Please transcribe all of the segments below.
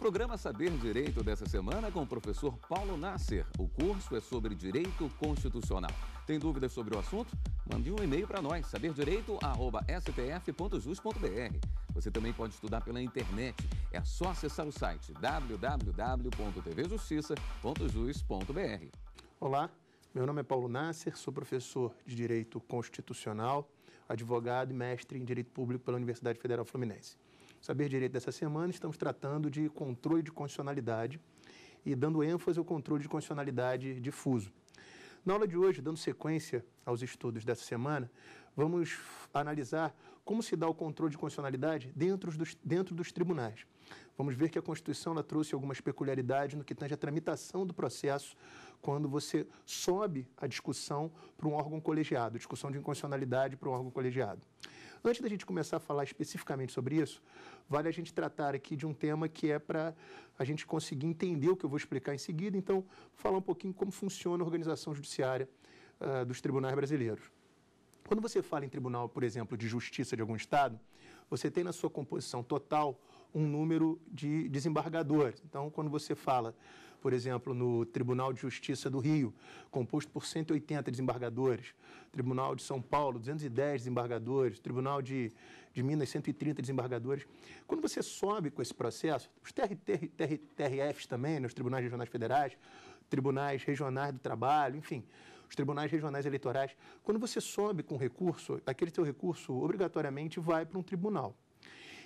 programa Saber Direito dessa semana com o professor Paulo Nasser. O curso é sobre direito constitucional. Tem dúvidas sobre o assunto? Mande um e-mail para nós, saberdireito@stf.jus.br. Você também pode estudar pela internet. É só acessar o site www.tvjustiça.jus.br. Olá, meu nome é Paulo Nasser, sou professor de Direito Constitucional, advogado e mestre em Direito Público pela Universidade Federal Fluminense. Saber Direito dessa semana, estamos tratando de controle de constitucionalidade e dando ênfase ao controle de constitucionalidade difuso. Na aula de hoje, dando sequência aos estudos dessa semana, vamos analisar como se dá o controle de constitucionalidade dentro dos, dentro dos tribunais. Vamos ver que a Constituição ela trouxe algumas peculiaridades no que tange à tramitação do processo quando você sobe a discussão para um órgão colegiado, discussão de inconstitucionalidade para um órgão colegiado. Antes da gente começar a falar especificamente sobre isso, vale a gente tratar aqui de um tema que é para a gente conseguir entender o que eu vou explicar em seguida, então, falar um pouquinho como funciona a organização judiciária uh, dos tribunais brasileiros. Quando você fala em tribunal, por exemplo, de justiça de algum estado, você tem na sua composição total um número de desembargadores. Então, quando você fala por exemplo, no Tribunal de Justiça do Rio, composto por 180 desembargadores, Tribunal de São Paulo, 210 desembargadores, Tribunal de, de Minas, 130 desembargadores. Quando você sobe com esse processo, os TR, TR, TR, TRFs também, nos né, Tribunais Regionais Federais, Tribunais Regionais do Trabalho, enfim, os tribunais regionais eleitorais, quando você sobe com recurso, aquele seu recurso obrigatoriamente vai para um tribunal.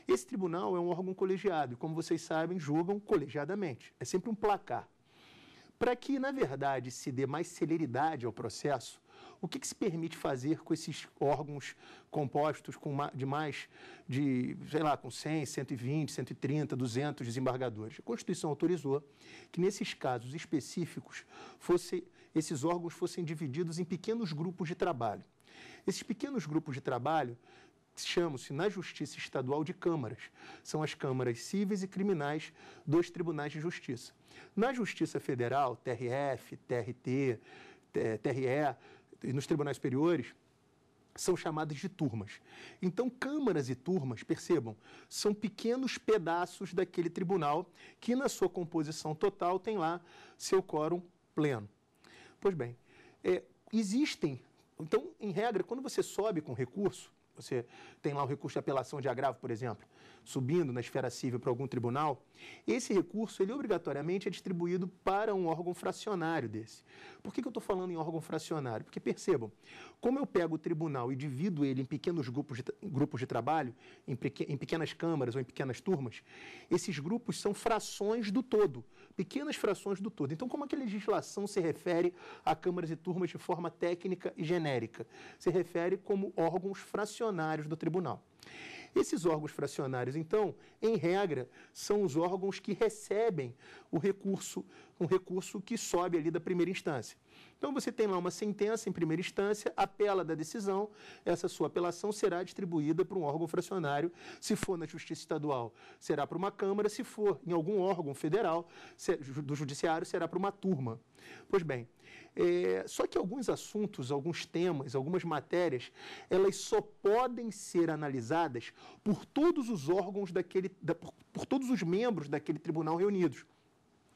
Esse tribunal é um órgão colegiado e, como vocês sabem, julgam colegiadamente. É sempre um placar. Para que, na verdade, se dê mais celeridade ao processo, o que, que se permite fazer com esses órgãos compostos com de mais de, sei lá, com 100, 120, 130, 200 desembargadores? A Constituição autorizou que, nesses casos específicos, fosse, esses órgãos fossem divididos em pequenos grupos de trabalho. Esses pequenos grupos de trabalho chamam-se na Justiça Estadual de câmaras. São as câmaras cíveis e criminais dos tribunais de justiça. Na Justiça Federal, TRF, TRT, TRE e nos tribunais superiores, são chamadas de turmas. Então, câmaras e turmas, percebam, são pequenos pedaços daquele tribunal que, na sua composição total, tem lá seu quórum pleno. Pois bem, é, existem. Então, em regra, quando você sobe com recurso, você tem lá o recurso de apelação de agravo, por exemplo subindo na esfera civil para algum tribunal, esse recurso, ele obrigatoriamente é distribuído para um órgão fracionário desse. Por que, que eu estou falando em órgão fracionário? Porque, percebam, como eu pego o tribunal e divido ele em pequenos grupos de, grupos de trabalho, em, pequ, em pequenas câmaras ou em pequenas turmas, esses grupos são frações do todo, pequenas frações do todo. Então, como é que a legislação se refere a câmaras e turmas de forma técnica e genérica? Se refere como órgãos fracionários do tribunal. Esses órgãos fracionários, então, em regra, são os órgãos que recebem o recurso, um recurso que sobe ali da primeira instância. Então você tem lá uma sentença em primeira instância, apela da decisão, essa sua apelação será distribuída para um órgão fracionário, se for na Justiça Estadual, será para uma Câmara, se for em algum órgão federal do Judiciário, será para uma turma. Pois bem, é, só que alguns assuntos, alguns temas, algumas matérias, elas só podem ser analisadas por todos os órgãos daquele, da, por, por todos os membros daquele tribunal reunidos.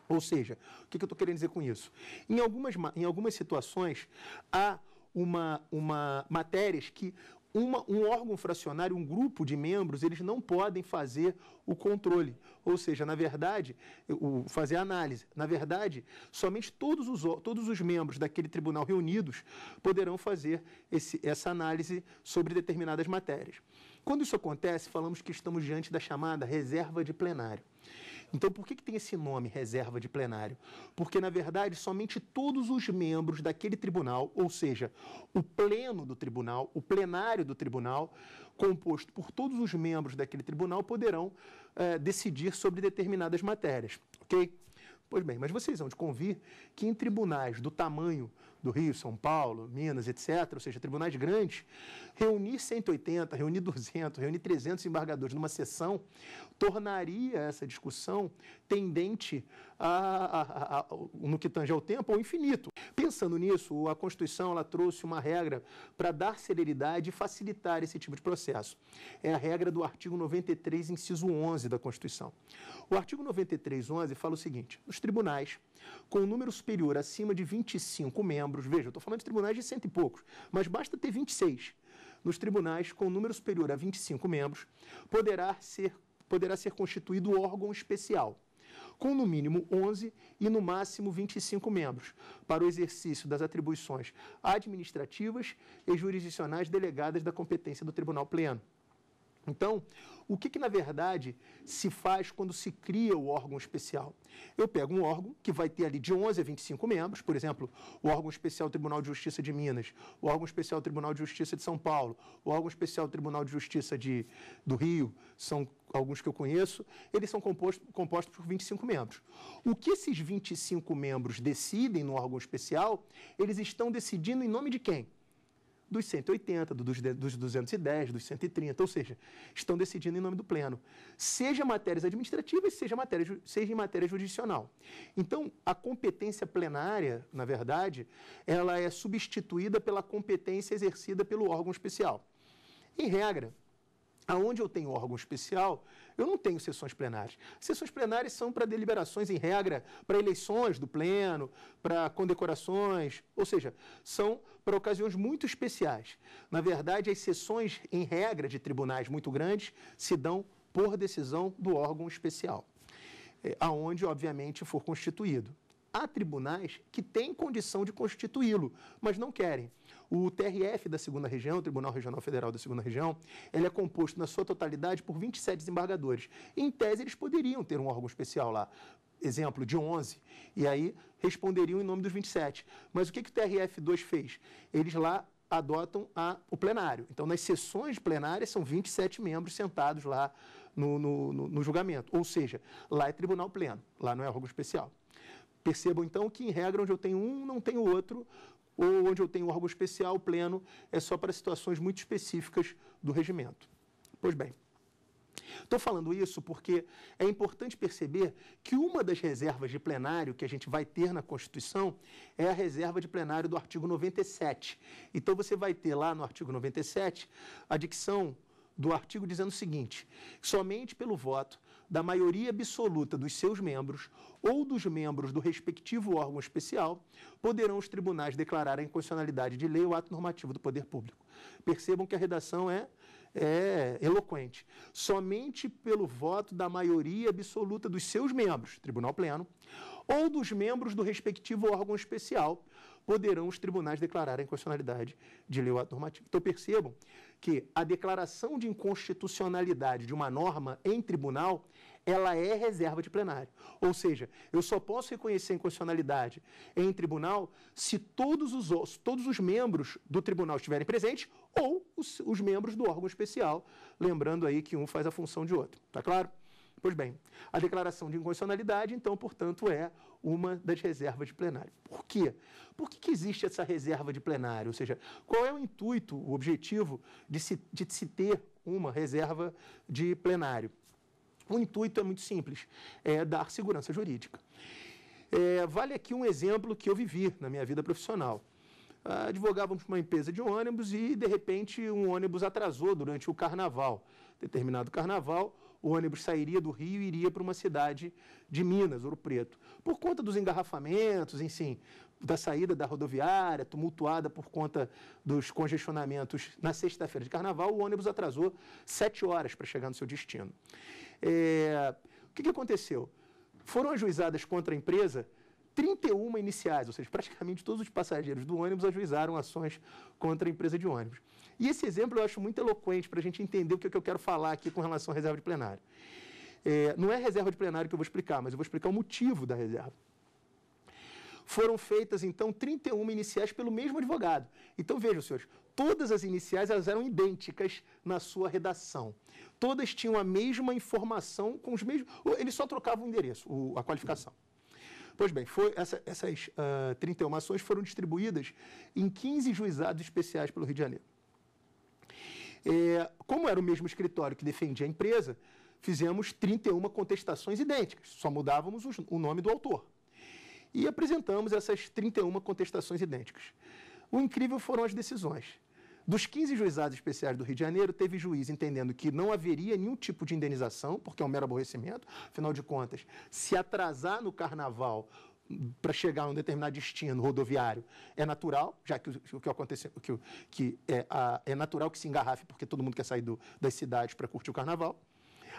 Ou seja, o que, eu estou querendo dizer com isso? Em algumas, em algumas situações, há uma, uma matérias que uma, um órgão fracionário, um grupo de membros, eles não podem fazer o controle. Ou seja, na verdade, o, fazer a análise. Na verdade, somente todos os, todos os membros daquele tribunal reunidos poderão fazer esse, essa análise sobre determinadas matérias. Quando isso acontece, falamos que estamos diante da chamada reserva de plenário. Então, por que, que tem esse nome, reserva de plenário? Porque, na verdade, somente todos os membros daquele tribunal, ou seja, o pleno do tribunal, o plenário do tribunal, composto por todos os membros daquele tribunal, poderão eh, decidir sobre determinadas matérias, ok? Pois bem, mas vocês vão de convir que em tribunais do tamanho do Rio, São Paulo, Minas, etc., ou seja, tribunais grandes, reunir 180, reunir 200, reunir 300 embargadores numa sessão tornaria essa discussão tendente a, a, a, no que tange ao tempo, ao infinito. Pensando nisso, a Constituição ela trouxe uma regra para dar celeridade e facilitar esse tipo de processo. É a regra do artigo 93, inciso 11 da Constituição. O artigo 93, 11 fala o seguinte: os tribunais com um número superior acima de 25 membros membros, veja, eu estou falando de tribunais de cento e poucos, mas basta ter 26. Nos tribunais com número superior a 25 membros, poderá ser, poderá ser constituído órgão especial, com no mínimo 11 e no máximo 25 membros, para o exercício das atribuições administrativas e jurisdicionais delegadas da competência do Tribunal Pleno. Então, o que, que, na verdade se faz quando se cria o órgão especial? Eu pego um órgão que vai ter ali de 11 a 25 membros, por exemplo, o órgão especial Tribunal de Justiça de Minas, o órgão especial Tribunal de Justiça de São Paulo, o órgão especial Tribunal de Justiça de, do Rio, são alguns que eu conheço, eles são compostos, compostos por 25 membros. O que esses 25 membros decidem no órgão especial, eles estão decidindo em nome de quem? dos 180, dos, dos 210, dos 130, ou seja, estão decidindo em nome do Pleno, seja matérias administrativas, seja matéria, seja em matéria judicial. Então, a competência plenária, na verdade, ela é substituída pela competência exercida pelo órgão especial. Em regra, Aonde eu tenho órgão especial, eu não tenho sessões plenárias. Sessões plenárias são para deliberações, em regra, para eleições do pleno, para condecorações, ou seja, são para ocasiões muito especiais. Na verdade, as sessões, em regra, de tribunais muito grandes se dão por decisão do órgão especial, eh, aonde, obviamente, for constituído. Há tribunais que têm condição de constituí-lo, mas não querem. O TRF da segunda região, o Tribunal Regional Federal da segunda região, ele é composto na sua totalidade por 27 desembargadores. Em tese, eles poderiam ter um órgão especial lá, exemplo, de 11, e aí responderiam em nome dos 27. Mas o que, que o TRF2 fez? Eles lá adotam a, o plenário. Então, nas sessões plenárias, são 27 membros sentados lá no, no, no, no julgamento. Ou seja, lá é tribunal pleno, lá não é órgão especial. Percebam, então, que em regra, onde eu tenho um, não tenho outro, ou onde eu tenho órgão especial pleno, é só para situações muito específicas do regimento. Pois bem, estou falando isso porque é importante perceber que uma das reservas de plenário que a gente vai ter na Constituição é a reserva de plenário do artigo 97. Então você vai ter lá no artigo 97 a dicção do artigo dizendo o seguinte: somente pelo voto da maioria absoluta dos seus membros ou dos membros do respectivo órgão especial, poderão os tribunais declarar a inconstitucionalidade de lei ou ato normativo do poder público. Percebam que a redação é, é eloquente. Somente pelo voto da maioria absoluta dos seus membros, tribunal pleno, ou dos membros do respectivo órgão especial, poderão os tribunais declarar a inconstitucionalidade de lei ou ato normativo. Então percebam que a declaração de inconstitucionalidade de uma norma em tribunal ela é reserva de plenário. Ou seja, eu só posso reconhecer a inconstitucionalidade em tribunal se todos os, todos os membros do tribunal estiverem presentes ou os, os membros do órgão especial, lembrando aí que um faz a função de outro. Tá claro? Pois bem, a declaração de inconstitucionalidade, então, portanto, é uma das reservas de plenário. Por quê? Por que, que existe essa reserva de plenário? Ou seja, qual é o intuito, o objetivo de se, de se ter uma reserva de plenário? O intuito é muito simples, é dar segurança jurídica. É, vale aqui um exemplo que eu vivi na minha vida profissional. Ah, advogávamos uma empresa de ônibus e, de repente, um ônibus atrasou durante o carnaval. Determinado carnaval, o ônibus sairia do Rio e iria para uma cidade de Minas, Ouro Preto. Por conta dos engarrafamentos, enfim, da saída da rodoviária, tumultuada por conta dos congestionamentos na sexta-feira de carnaval, o ônibus atrasou sete horas para chegar no seu destino. É... O que, que aconteceu? Foram ajuizadas contra a empresa 31 iniciais, ou seja, praticamente todos os passageiros do ônibus ajuizaram ações contra a empresa de ônibus. E esse exemplo eu acho muito eloquente para a gente entender o que, é que eu quero falar aqui com relação à reserva de plenário. É, não é reserva de plenário que eu vou explicar, mas eu vou explicar o motivo da reserva. Foram feitas, então, 31 iniciais pelo mesmo advogado. Então, vejam, senhores, todas as iniciais elas eram idênticas na sua redação. Todas tinham a mesma informação com os mesmos. Ele só trocava o endereço, a qualificação. Pois bem, foi, essa, essas uh, ah, 31 ações foram distribuídas em 15 juizados especiais pelo Rio de Janeiro. É, como era o mesmo escritório que defendia a empresa, fizemos 31 contestações idênticas, só mudávamos os, o nome do autor. E apresentamos essas 31 contestações idênticas. O incrível foram as decisões. Dos 15 juizados especiais do Rio de Janeiro, teve juiz entendendo que não haveria nenhum tipo de indenização, porque é um mero aborrecimento. Afinal de contas, se atrasar no carnaval para chegar a um determinado destino rodoviário é natural, já que o que aconteceu, que, que é, a, é natural que se engarrafe, porque todo mundo quer sair do, das cidades para curtir o carnaval.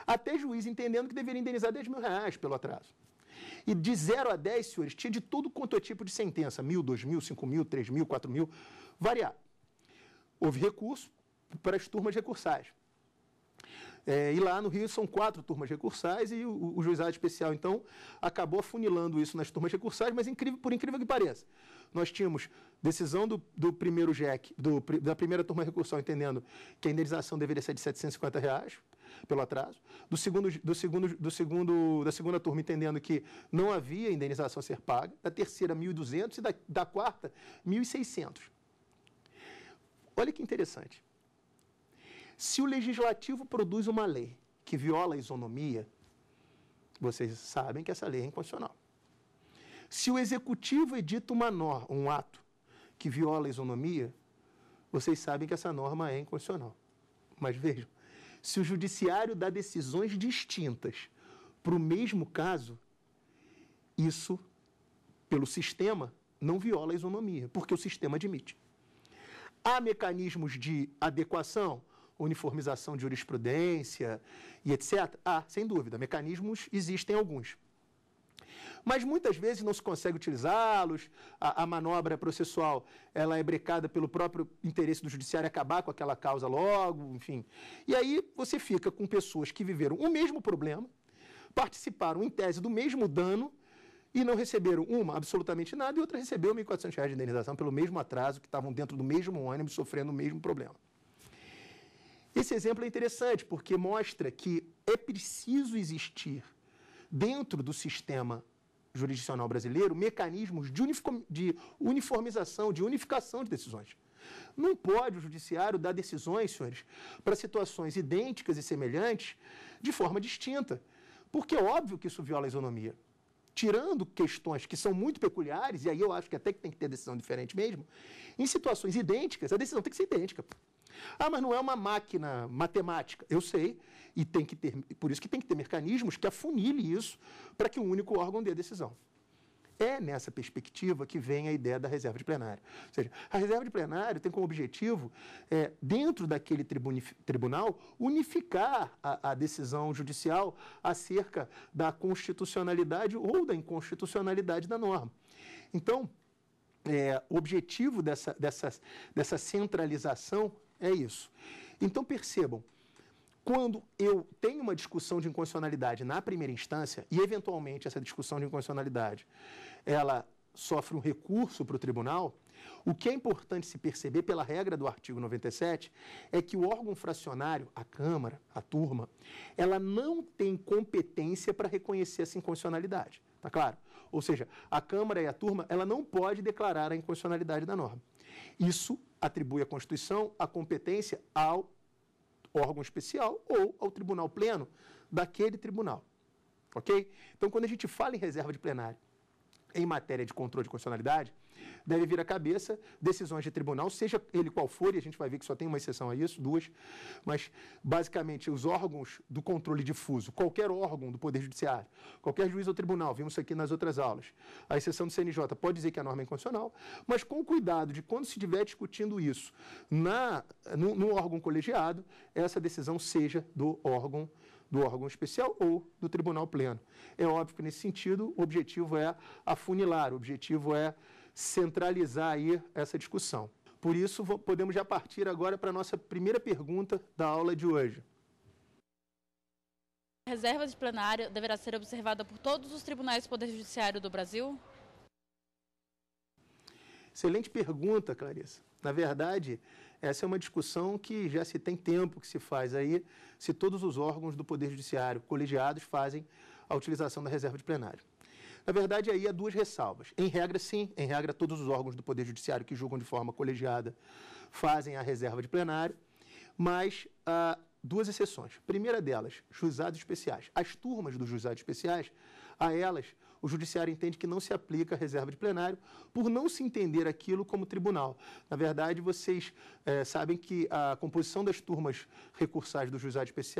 Até juiz entendendo que deveria indenizar 10 mil reais pelo atraso. E de 0 a 10, senhores, tinha de tudo quanto é tipo de sentença: mil, dois mil, cinco mil, três mil, quatro mil, variar houve recurso para as turmas recursais. É, e lá no Rio são quatro turmas recursais e o, o, juizado especial, então, acabou afunilando isso nas turmas recursais, mas incrível, por incrível que pareça, nós tínhamos decisão do, do primeiro GEC, do, da primeira turma recursal, entendendo que a indenização deveria ser de 750 reais pelo atraso, do segundo, do segundo, do segundo, da segunda turma entendendo que não havia indenização a ser paga, da terceira 1.200 e da, da quarta 1.600. Olha que interessante. Se o legislativo produz uma lei que viola a isonomia, vocês sabem que essa lei é inconstitucional. Se o executivo edita uma norma, um ato que viola a isonomia, vocês sabem que essa norma é inconstitucional. Mas vejam, se o judiciário dá decisões distintas para o mesmo caso, isso, pelo sistema, não viola a isonomia, porque o sistema admite. Há mecanismos de adequação, uniformização de jurisprudência e etc. Há, sem dúvida, mecanismos existem alguns. Mas muitas vezes não se consegue utilizá-los, a, a, manobra processual ela é brecada pelo próprio interesse do judiciário acabar com aquela causa logo, enfim. E aí você fica com pessoas que viveram o mesmo problema, participaram em tese do mesmo dano, e não receberam uma absolutamente nada e outra recebeu R$ 1.400 de indenização pelo mesmo atraso, que estavam dentro do mesmo ônibus sofrendo o mesmo problema. Esse exemplo é interessante porque mostra que é preciso existir dentro do sistema jurisdicional brasileiro mecanismos de uniformização, de unificação de decisões. Não pode o judiciário dar decisões, senhores, para situações idênticas e semelhantes de forma distinta, porque é óbvio que isso viola a isonomia tirando questões que são muito peculiares, e aí eu acho que até que tem que ter decisão diferente mesmo, em situações idênticas, a decisão tem que ser idêntica. Ah, mas não é uma máquina matemática. Eu sei, e tem que ter, por isso que tem que ter mecanismos que afunile isso para que um único órgão dê a decisão. É nessa perspectiva que vem a ideia da reserva de plenário. Ou seja, a reserva de plenário tem como objetivo, é, dentro daquele tribunal, unificar a, a, decisão judicial acerca da constitucionalidade ou da inconstitucionalidade da norma. Então, é, o objetivo dessa, dessa, dessa centralização é isso. Então, percebam, quando eu tenho uma discussão de inconstitucionalidade na primeira instância, e eventualmente essa discussão de inconstitucionalidade ela sofre um recurso para o tribunal, o que é importante se perceber pela regra do artigo 97 é que o órgão fracionário, a Câmara, a turma, ela não tem competência para reconhecer essa inconstitucionalidade. Tá claro? Ou seja, a Câmara e a turma, ela não pode declarar a inconstitucionalidade da norma. Isso atribui à Constituição a competência ao órgão especial ou ao tribunal pleno daquele tribunal. OK? Então, quando a gente fala em reserva de plenário, em matéria de controle de constitucionalidade, deve vir à cabeça decisões de tribunal, seja ele qual for, e a gente vai ver que só tem uma exceção a isso, duas, mas basicamente os órgãos do controle difuso, qualquer órgão do Poder Judiciário, qualquer juiz ou tribunal, vimos isso aqui nas outras aulas, a exceção do CNJ pode dizer que a é norma é inconstitucional, mas com cuidado de quando se estiver discutindo isso na, no, no órgão colegiado, essa decisão seja do órgão do órgão especial ou do tribunal pleno. É óbvio que, nesse sentido, o objetivo é afunilar, o objetivo é centralizar aí essa discussão. Por isso, podemos já partir agora para a nossa primeira pergunta da aula de hoje. A reserva de plenário deverá ser observada por todos os tribunais do Poder Judiciário do Brasil? Excelente pergunta, Clarissa. Na verdade, essa é uma discussão que já se tem tempo que se faz aí, se todos os órgãos do Poder Judiciário colegiados fazem a utilização da reserva de plenário. Na verdade, aí há duas ressalvas. Em regra, sim, em regra, todos os órgãos do Poder Judiciário que julgam de forma colegiada fazem a reserva de plenário, mas há duas exceções. primeira delas, juizados especiais. As turmas dos juizados especiais, a elas, o Judiciário entende que não se aplica a reserva de plenário por não se entender aquilo como tribunal. Na verdade, vocês é, sabem que a composição das turmas recursais do juizado especial,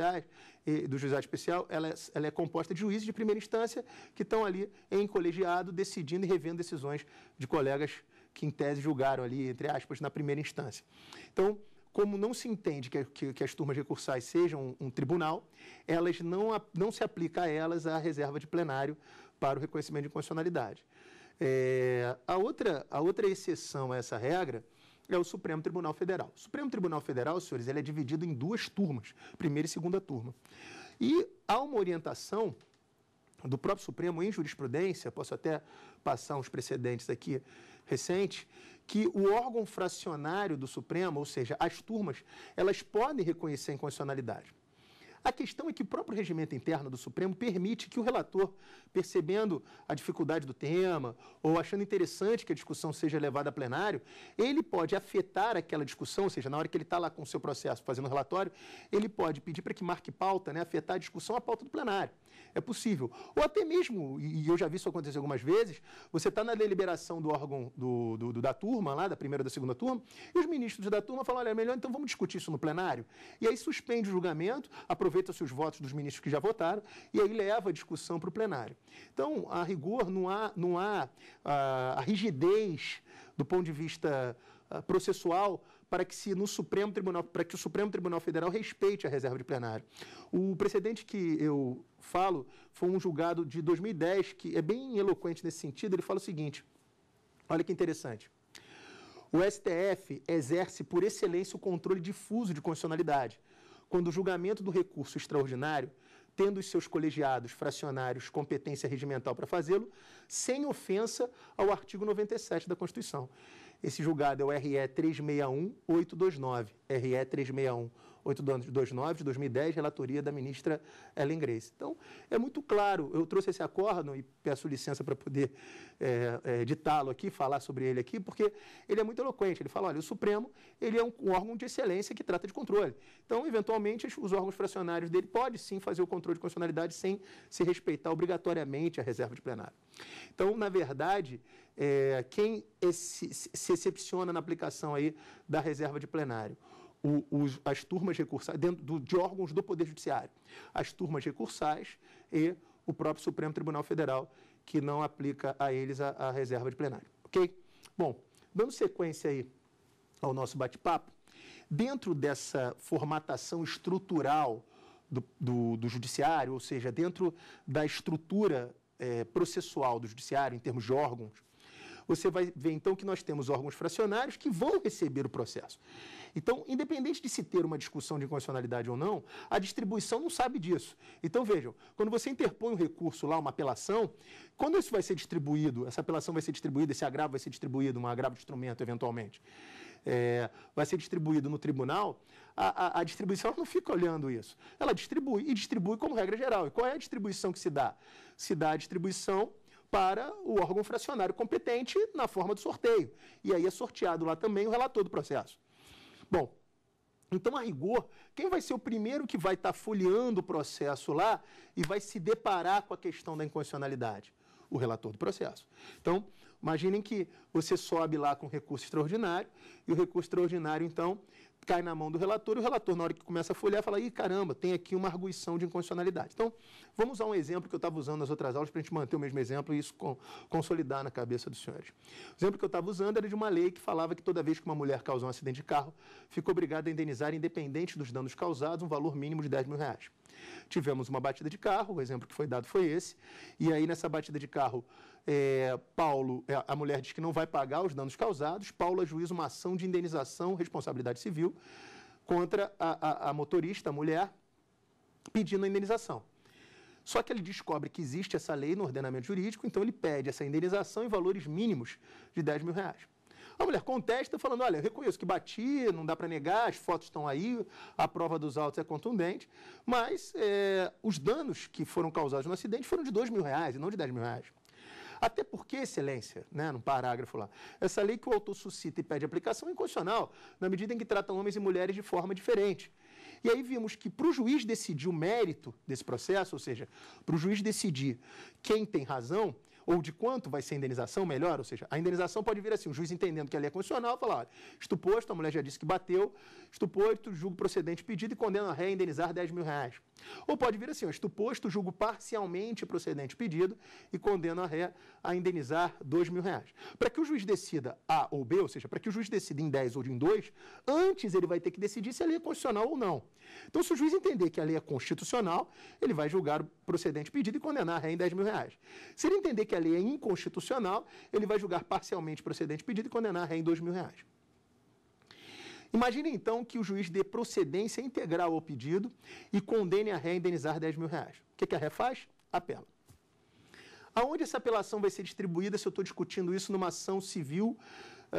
do juizado especial ela é, ela é composta de juízes de primeira instância que estão ali em colegiado decidindo e revendo decisões de colegas que, em tese, julgaram ali, entre aspas, na primeira instância. Então, como não se entende que, que, que, as turmas recursais sejam um, um tribunal, elas não, não se aplica a elas a reserva de plenário para o reconhecimento de inconstitucionalidade. É, a, outra, a outra exceção a essa regra é o Supremo Tribunal Federal. O Supremo Tribunal Federal, senhores, ele é dividido em duas turmas, primeira e segunda turma. E há uma orientação do próprio Supremo em jurisprudência, posso até passar uns precedentes aqui recentes, que o órgão fracionário do Supremo, ou seja, as turmas, elas podem reconhecer a inconstitucionalidade. A questão é que o próprio regimento interno do Supremo permite que o relator, percebendo a dificuldade do tema ou achando interessante que a discussão seja levada a plenário, ele pode afetar aquela discussão, ou seja, na hora que ele está lá com o seu processo fazendo o relatório, ele pode pedir para que marque pauta, né, afetar a discussão à pauta do plenário. É possível. Ou até mesmo, e eu já vi isso acontecer algumas vezes, você está na deliberação do órgão do, do, do, da turma, lá da primeira da segunda turma, e os ministros da turma falam, olha, é melhor então vamos discutir isso no plenário. E aí suspende o julgamento, aprova aproveita-se os votos dos ministros que já votaram e aí leva a discussão para o plenário. Então, a rigor, não há, não há a, ah, a rigidez do ponto de vista ah, processual para que se no Supremo Tribunal, para que o Supremo Tribunal Federal respeite a reserva de plenário. O precedente que eu falo foi um julgado de 2010 que é bem eloquente nesse sentido, ele fala o seguinte: Olha que interessante. O STF exerce por excelência o controle difuso de constitucionalidade, quando o julgamento do recurso extraordinário, tendo os seus colegiados fracionários competência regimental para fazê-lo, sem ofensa ao artigo 97 da Constituição. Esse julgado é o RE 361829, RE 361 8229 de 2010, relatoria da ministra Ellen Grace. Então, é muito claro, eu trouxe esse acórdão e peço licença para poder é, é, ditá-lo aqui, falar sobre ele aqui, porque ele é muito eloquente. Ele fala, olha, o Supremo ele é um, um órgão de excelência que trata de controle. Então, eventualmente, os órgãos fracionários dele podem sim fazer o controle de constitucionalidade sem se respeitar obrigatoriamente a reserva de plenário. Então, na verdade, é, quem é, se, se excepciona na aplicação aí da reserva de plenário? o, os, as turmas recursais, dentro do, de órgãos do Poder Judiciário, as turmas recursais e o próprio Supremo Tribunal Federal, que não aplica a eles a, a reserva de plenário. Ok? Bom, dando sequência aí ao nosso bate-papo, dentro dessa formatação estrutural do, do, do, judiciário, ou seja, dentro da estrutura é, processual do judiciário, em termos de órgãos, você vai ver então que nós temos órgãos fracionários que vão receber o processo. Então, independente de se ter uma discussão de inconstitucionalidade ou não, a distribuição não sabe disso. Então, vejam, quando você interpõe um recurso lá, uma apelação, quando isso vai ser distribuído, essa apelação vai ser distribuída, esse agravo vai ser distribuído, um agravo de instrumento, eventualmente, é, vai ser distribuído no tribunal, a, a, a, distribuição não fica olhando isso. Ela distribui e distribui como regra geral. E qual é a distribuição que se dá? Se dá a distribuição para o órgão fracionário competente na forma do sorteio. E aí é sorteado lá também o relator do processo. Bom, então, a rigor, quem vai ser o primeiro que vai estar folheando o processo lá e vai se deparar com a questão da inconstitucionalidade? O relator do processo. Então, imaginem que você sobe lá com recurso extraordinário e o recurso extraordinário, então, cai na mão do relator e o relator, na hora que começa a folhear, fala: ih, caramba, tem aqui uma arguição de inconstitucionalidade. Então, vamos usar um exemplo que eu estava usando nas outras aulas para a gente manter o mesmo exemplo e isso consolidar na cabeça dos senhores. O exemplo que eu estava usando era de uma lei que falava que toda vez que uma mulher causou um acidente de carro, ficou obrigada a indenizar, independente dos danos causados, um valor mínimo de 10 mil reais. Tivemos uma batida de carro, o exemplo que foi dado foi esse, e aí nessa batida de carro é, Paulo, é, a mulher diz que não vai pagar os danos causados. Paulo ajuiza uma ação de indenização, responsabilidade civil, contra a, a, a motorista, a mulher, pedindo a indenização. Só que ele descobre que existe essa lei no ordenamento jurídico, então ele pede essa indenização em valores mínimos de 10 mil reais. A mulher contesta, falando: olha, eu reconheço que bati, não dá para negar, as fotos estão aí, a prova dos autos é contundente, mas é, os danos que foram causados no acidente foram de 2 mil reais e não de 10 mil reais. Até porque, Excelência, né, num parágrafo lá, essa lei que o autor suscita e pede aplicação é inconstitucional, na medida em que trata homens e mulheres de forma diferente. E aí vimos que para o juiz decidir o mérito desse processo, ou seja, para o juiz decidir quem tem razão, ou de quanto vai ser a indenização, melhor, ou seja, a indenização pode vir assim, o juiz entendendo que a lei é condicional, falar, olha, estuposto, a mulher já disse que bateu, estuposto, julgo procedente pedido e condena a ré a indenizar 10 mil reais. Ou pode vir assim, ó, estuposto, julgo parcialmente procedente pedido e condena a ré a indenizar 2 mil reais. Para que o juiz decida A ou B, ou seja, para que o juiz decida em 10 ou em 2, antes ele vai ter que decidir se a lei é constitucional ou não. Então, se o juiz entender que a lei é constitucional, ele vai julgar o procedente pedido e condenar a ré em 10 mil reais. Se ele entender que a lei é inconstitucional, ele vai julgar parcialmente procedente pedido e condenar a ré em dois mil reais. Imagine então que o juiz dê procedência integral ao pedido e condene a ré a indenizar 10 mil reais. O que, a ré faz? Apela. Aonde essa apelação vai ser distribuída se eu estou discutindo isso numa ação civil,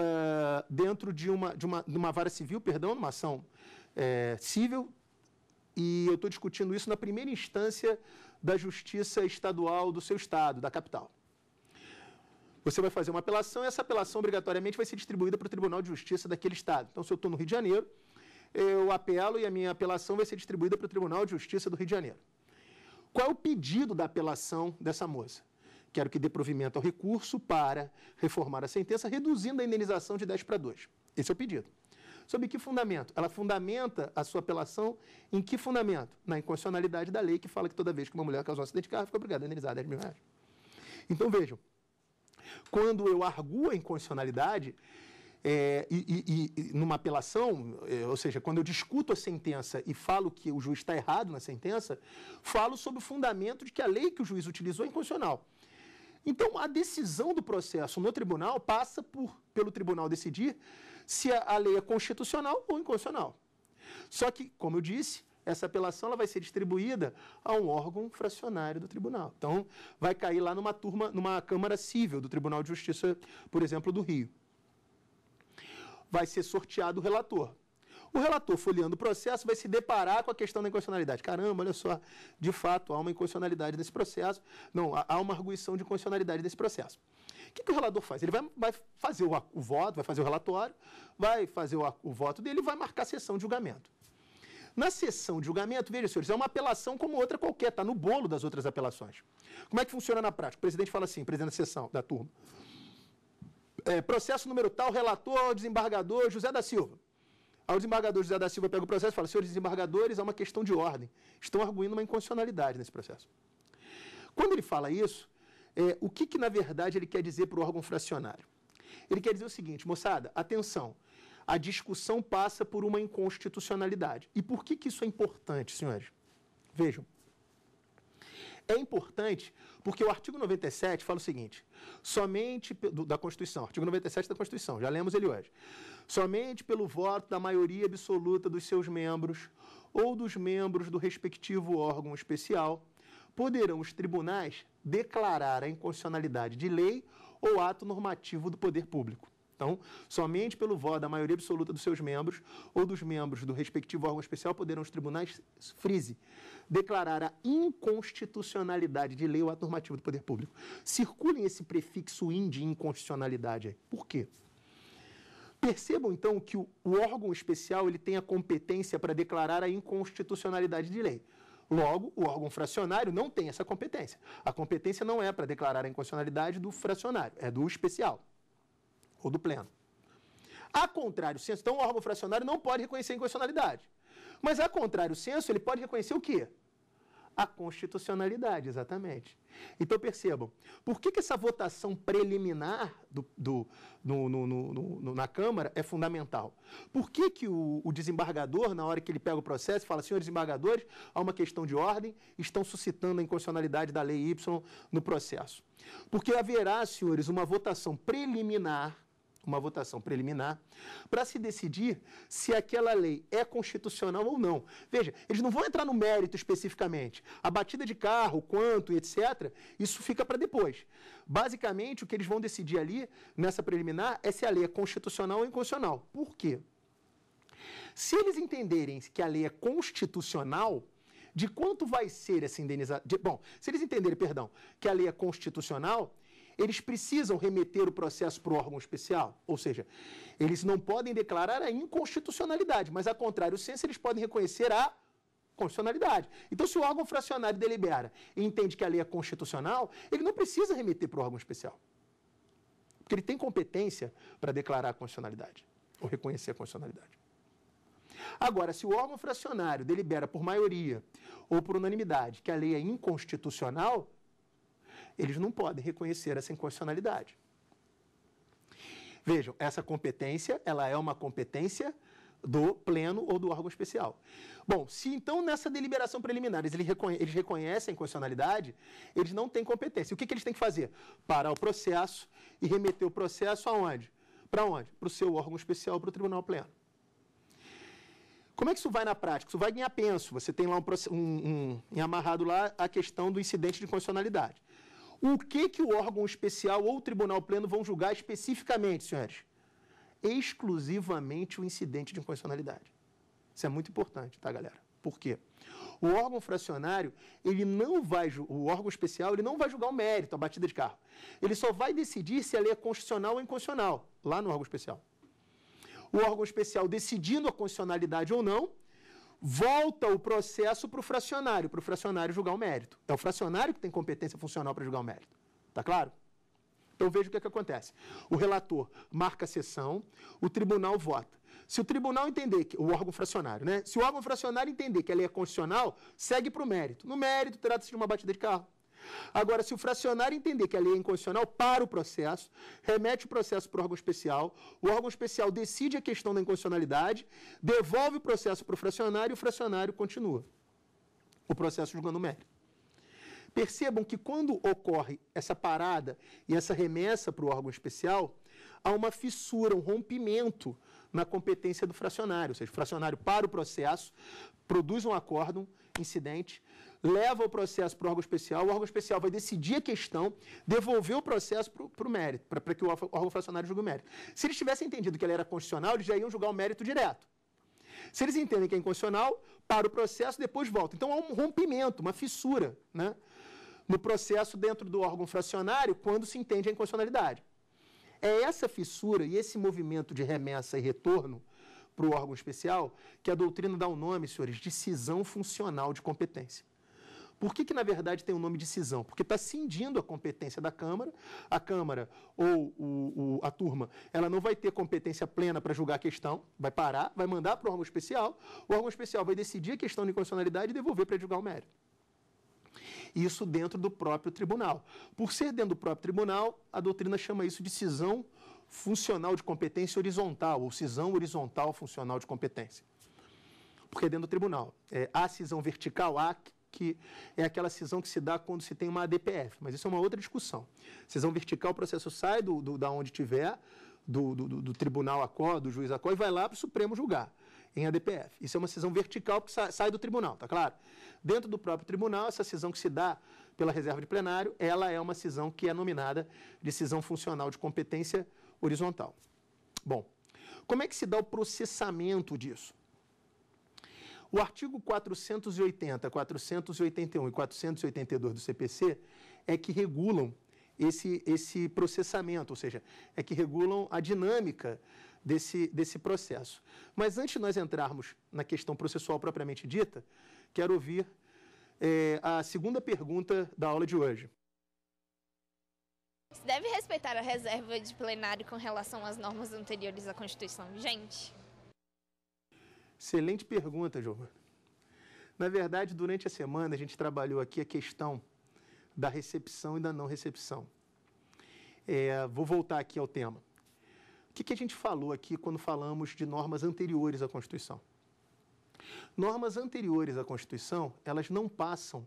uh, dentro de uma, de, uma, de uma vara civil, perdão, numa ação é, civil, e eu estou discutindo isso na primeira instância da Justiça Estadual do seu estado, da capital? Você vai fazer uma apelação e essa apelação obrigatoriamente vai ser distribuída para o Tribunal de Justiça daquele Estado. Então, se eu estou no Rio de Janeiro, eu apelo e a minha apelação vai ser distribuída para o Tribunal de Justiça do Rio de Janeiro. Qual é o pedido da apelação dessa moça? Quero que dê provimento ao recurso para reformar a sentença, reduzindo a indenização de 10 para 2. Esse é o pedido. Sob que fundamento? Ela fundamenta a sua apelação em que fundamento? Na inconstitucionalidade da lei que fala que toda vez que uma mulher causou um acidente de carro, fica obrigada a indenizar 10 mil reais. Então vejam, quando eu arguo a inconstitucionalidade, é, e, e, e, numa apelação, é, ou seja, quando eu discuto a sentença e falo que o juiz está errado na sentença, falo sobre o fundamento de que a lei que o juiz utilizou é inconstitucional. Então, a decisão do processo no tribunal passa por, pelo tribunal decidir se a, a lei é constitucional ou inconstitucional. Só que, como eu disse, essa apelação ela vai ser distribuída a um órgão fracionário do tribunal. Então, vai cair lá numa turma, numa Câmara Cível do Tribunal de Justiça, por exemplo, do Rio. Vai ser sorteado o relator. O relator, folheando o processo, vai se deparar com a questão da inconstitucionalidade. Caramba, olha só, de fato há uma inconstitucionalidade nesse processo. Não, há uma arguição de constitucionalidade nesse processo. O que, que, o relator faz? Ele vai, vai fazer o, o, voto, vai fazer o relatório, vai fazer o, o voto dele e vai marcar a sessão de julgamento. Na sessão de julgamento, veja, senhores, é uma apelação como outra qualquer, está no bolo das outras apelações. Como é que funciona na prática? O presidente fala assim, presidente da sessão, da turma. É, processo número tal, relator desembargador José da Silva. Ao desembargador José da Silva pega o processo e fala, senhores desembargadores, é uma questão de ordem. Estão arguindo uma inconstitucionalidade nesse processo. Quando ele fala isso, é, o que, que, na verdade, ele quer dizer para o órgão fracionário? Ele quer dizer o seguinte, moçada, atenção, a discussão passa por uma inconstitucionalidade. E por que, que isso é importante, senhores? Vejam. É importante porque o artigo 97 fala o seguinte: somente do, da Constituição, artigo 97 da Constituição, já lemos ele hoje. Somente pelo voto da maioria absoluta dos seus membros ou dos membros do respectivo órgão especial poderão os tribunais declarar a inconstitucionalidade de lei ou ato normativo do poder público. Então, somente pelo voto da maioria absoluta dos seus membros ou dos membros do respectivo órgão especial poderão os tribunais frise declarar a inconstitucionalidade de lei ou ato normativo do poder público. Circulem esse prefixo in de inconstitucionalidade aí. Por quê? Percebam então que o, o órgão especial ele tem a competência para declarar a inconstitucionalidade de lei. Logo, o órgão fracionário não tem essa competência. A competência não é para declarar a inconstitucionalidade do fracionário, é do especial ou do pleno. A contrário senso, então o órgão fracionário não pode reconhecer a inconstitucionalidade. Mas a contrário senso, ele pode reconhecer o quê? A constitucionalidade, exatamente. Então percebam, por que, que essa votação preliminar do, do, no, no, no, na Câmara é fundamental? Por que, que o, o, desembargador, na hora que ele pega o processo, fala, senhores desembargadores, há uma questão de ordem, estão suscitando a inconstitucionalidade da lei Y no processo? Porque haverá, senhores, uma votação preliminar uma votação preliminar, para se decidir se aquela lei é constitucional ou não. Veja, eles não vão entrar no mérito especificamente. A batida de carro, quanto, etc., isso fica para depois. Basicamente, o que eles vão decidir ali, nessa preliminar, é se a lei é constitucional ou inconstitucional. Por quê? Se eles entenderem que a lei é constitucional, de quanto vai ser essa indenização. Bom, se eles entenderem, perdão, que a lei é constitucional, eles precisam remeter o processo para o órgão especial, ou seja, eles não podem declarar a inconstitucionalidade, mas, a contrário senso, eles podem reconhecer a constitucionalidade. Então, se o órgão fracionário delibera e entende que a lei é constitucional, ele não precisa remeter para o órgão especial, porque ele tem competência para declarar a constitucionalidade ou reconhecer a constitucionalidade. Agora, se o órgão fracionário delibera por maioria ou por unanimidade que a lei é inconstitucional, eles não podem reconhecer essa inconstitucionalidade. Vejam, essa competência, ela é uma competência do pleno ou do órgão especial. Bom, se então nessa deliberação preliminar eles, eles reconhecem a inconstitucionalidade, eles não têm competência. O que, que eles têm que fazer? Parar o processo e remeter o processo aonde? Para onde? Para o seu órgão especial, para o tribunal pleno. Como é que isso vai na prática? Isso vai em apenso. Você tem lá um, um, um amarrado lá a questão do incidente de constitucionalidade. O que, que o órgão especial ou o tribunal pleno vão julgar especificamente, senhores? Exclusivamente o incidente de inconstitucionalidade. Isso é muito importante, tá, galera? Por quê? O órgão fracionário, ele não vai, o órgão especial, ele não vai julgar o mérito, a batida de carro. Ele só vai decidir se a lei é constitucional ou inconstitucional, lá no órgão especial. O órgão especial decidindo a constitucionalidade ou não, volta o processo para o fracionário, para o fracionário julgar o mérito. É o fracionário que tem competência funcional para julgar o mérito. Tá claro? Então veja o que, é que acontece. O relator marca a sessão, o tribunal vota. Se o tribunal entender que o órgão fracionário, né? Se o órgão fracionário entender que ela é constitucional, segue para o mérito. No mérito, trata-se de uma batida de carro. Agora, se o fracionário entender que a lei é inconstitucional, para o processo, remete o processo para o órgão especial, o órgão especial decide a questão da inconstitucionalidade, devolve o processo para o fracionário e o fracionário continua o processo julgando o mérito. Percebam que quando ocorre essa parada e essa remessa para o órgão especial, há uma fissura, um rompimento na competência do fracionário. Ou seja, o fracionário para o processo, produz um acórdão, incidente, leva o processo para o órgão especial, o órgão especial vai decidir a questão, devolver o processo para o mérito, para que o órgão fracionário julgue o mérito. Se eles tivessem entendido que ela era constitucional, eles já iam julgar o mérito direto. Se eles entendem que é inconstitucional, para o processo, depois volta. Então há um rompimento, uma fissura né, no processo dentro do órgão fracionário quando se entende a inconstitucionalidade. É essa fissura e esse movimento de remessa e retorno para o órgão especial que a doutrina dá o nome, senhores, de cisão funcional de competência. Por que, que na verdade, tem o um nome de cisão? Porque está cindindo a competência da Câmara. A Câmara ou o, o, a turma, ela não vai ter competência plena para julgar a questão, vai parar, vai mandar para o órgão especial. O órgão especial vai decidir a questão de inconstitucionalidade e devolver para julgar o mérito. Isso dentro do próprio tribunal. Por ser dentro do próprio tribunal, a doutrina chama isso de cisão funcional de competência horizontal, ou cisão horizontal funcional de competência. Porque dentro do tribunal. É, cisão vertical, há que é aquela cisão que se dá quando se tem uma ADPF, mas isso é uma outra discussão. Cisão vertical, o processo sai do, do da onde tiver, do, do, do tribunal ACO, do juiz ACO, e vai lá para o Supremo julgar em ADPF. Isso é uma cisão vertical que sai, sai do tribunal, tá claro? Dentro do próprio tribunal, essa cisão que se dá pela reserva de plenário, ela é uma cisão que é nominada de cisão funcional de competência horizontal. Bom, como é que se dá o processamento disso? O artigo 480, 481 e 482 do CPC é que regulam esse, esse processamento, ou seja, é que regulam a dinâmica desse, desse processo. Mas antes de nós entrarmos na questão processual propriamente dita, quero ouvir é, a segunda pergunta da aula de hoje. Se deve respeitar a reserva de plenário com relação às normas anteriores à Constituição vigente? Excelente pergunta, Giovana. Na verdade, durante a semana a gente trabalhou aqui a questão da recepção e da não recepção. É, vou voltar aqui ao tema. O que, que a gente falou aqui quando falamos de normas anteriores à Constituição? Normas anteriores à Constituição, elas não passam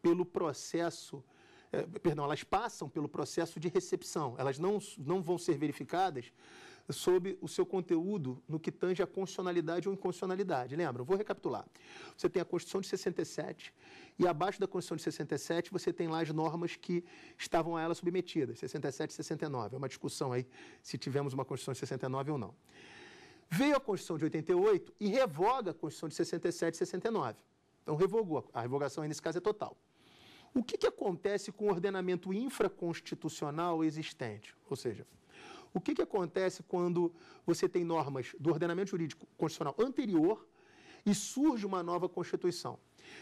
pelo processo eh, perdão, elas passam pelo processo de recepção, elas não, não vão ser verificadas sobre o seu conteúdo no que tange a constitucionalidade ou inconstitucionalidade. Lembra? Eu vou recapitular. Você tem a Constituição de 67 e abaixo da Constituição de 67 você tem lá as normas que estavam a ela submetidas, 67 e 69. É uma discussão aí se tivemos uma Constituição de 69 ou não. Veio a Constituição de 88 e revoga a Constituição de 67 e 69. Então revogou. A revogação aí nesse caso é total. O que, que acontece com o ordenamento infraconstitucional existente? Ou seja, o que, que acontece quando você tem normas do ordenamento jurídico constitucional anterior e surge uma nova Constituição?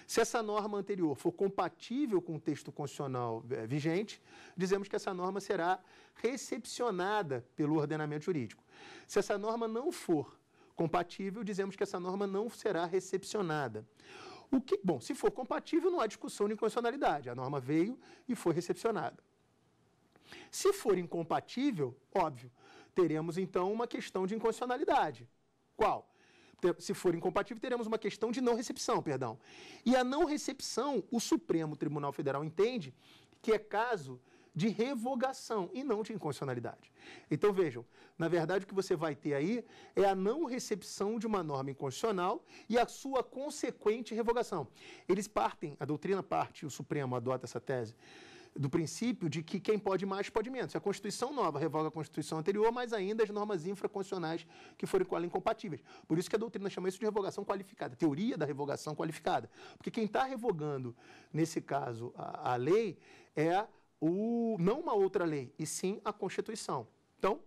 Se essa norma anterior for compatível com o texto constitucional eh, vigente, dizemos que essa norma será recepcionada pelo ordenamento jurídico. Se essa norma não for compatível, dizemos que essa norma não será recepcionada. O que, bom, se for compatível, não há discussão de inconstitucionalidade. A norma veio e foi recepcionada. Se for incompatível, óbvio, teremos então uma questão de inconstitucionalidade. Qual? Se for incompatível, teremos uma questão de não recepção, perdão. E a não recepção, o Supremo Tribunal Federal entende que é caso de revogação e não de inconstitucionalidade. Então vejam, na verdade o que você vai ter aí é a não recepção de uma norma inconstitucional e a sua consequente revogação. Eles partem, a doutrina parte, o Supremo adota essa tese do princípio de que quem pode mais pode menos. A Constituição nova revoga a Constituição anterior, mas ainda as normas infraconstitucionais que forem com ela incompatíveis. Por isso que a doutrina chama isso de revogação qualificada, teoria da revogação qualificada. Porque quem está revogando, nesse caso, a, a lei é o, não uma outra lei, e sim a Constituição. Então,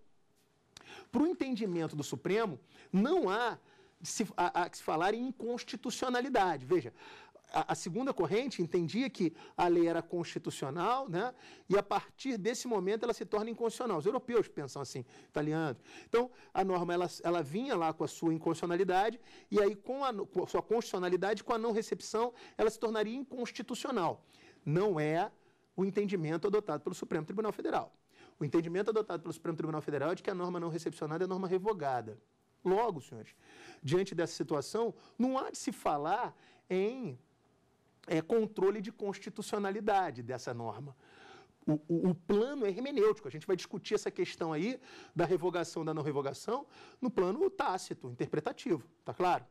para o entendimento do Supremo, não há se, a, a se falar em inconstitucionalidade. Veja, a, a, segunda corrente entendia que a lei era constitucional, né? E a partir desse momento ela se torna inconstitucional. Os europeus pensam assim, italianos. Então, a norma ela, ela vinha lá com a sua inconstitucionalidade, e aí com a, com a sua constitucionalidade, com a não recepção, ela se tornaria inconstitucional. Não é o entendimento adotado pelo Supremo Tribunal Federal. O entendimento adotado pelo Supremo Tribunal Federal é de que a norma não recepcionada é norma revogada. Logo, senhores, diante dessa situação, não há de se falar em é, controle de constitucionalidade dessa norma. O, o, o, plano hermenêutico. A gente vai discutir essa questão aí da revogação da não revogação no plano tácito, interpretativo, tá claro?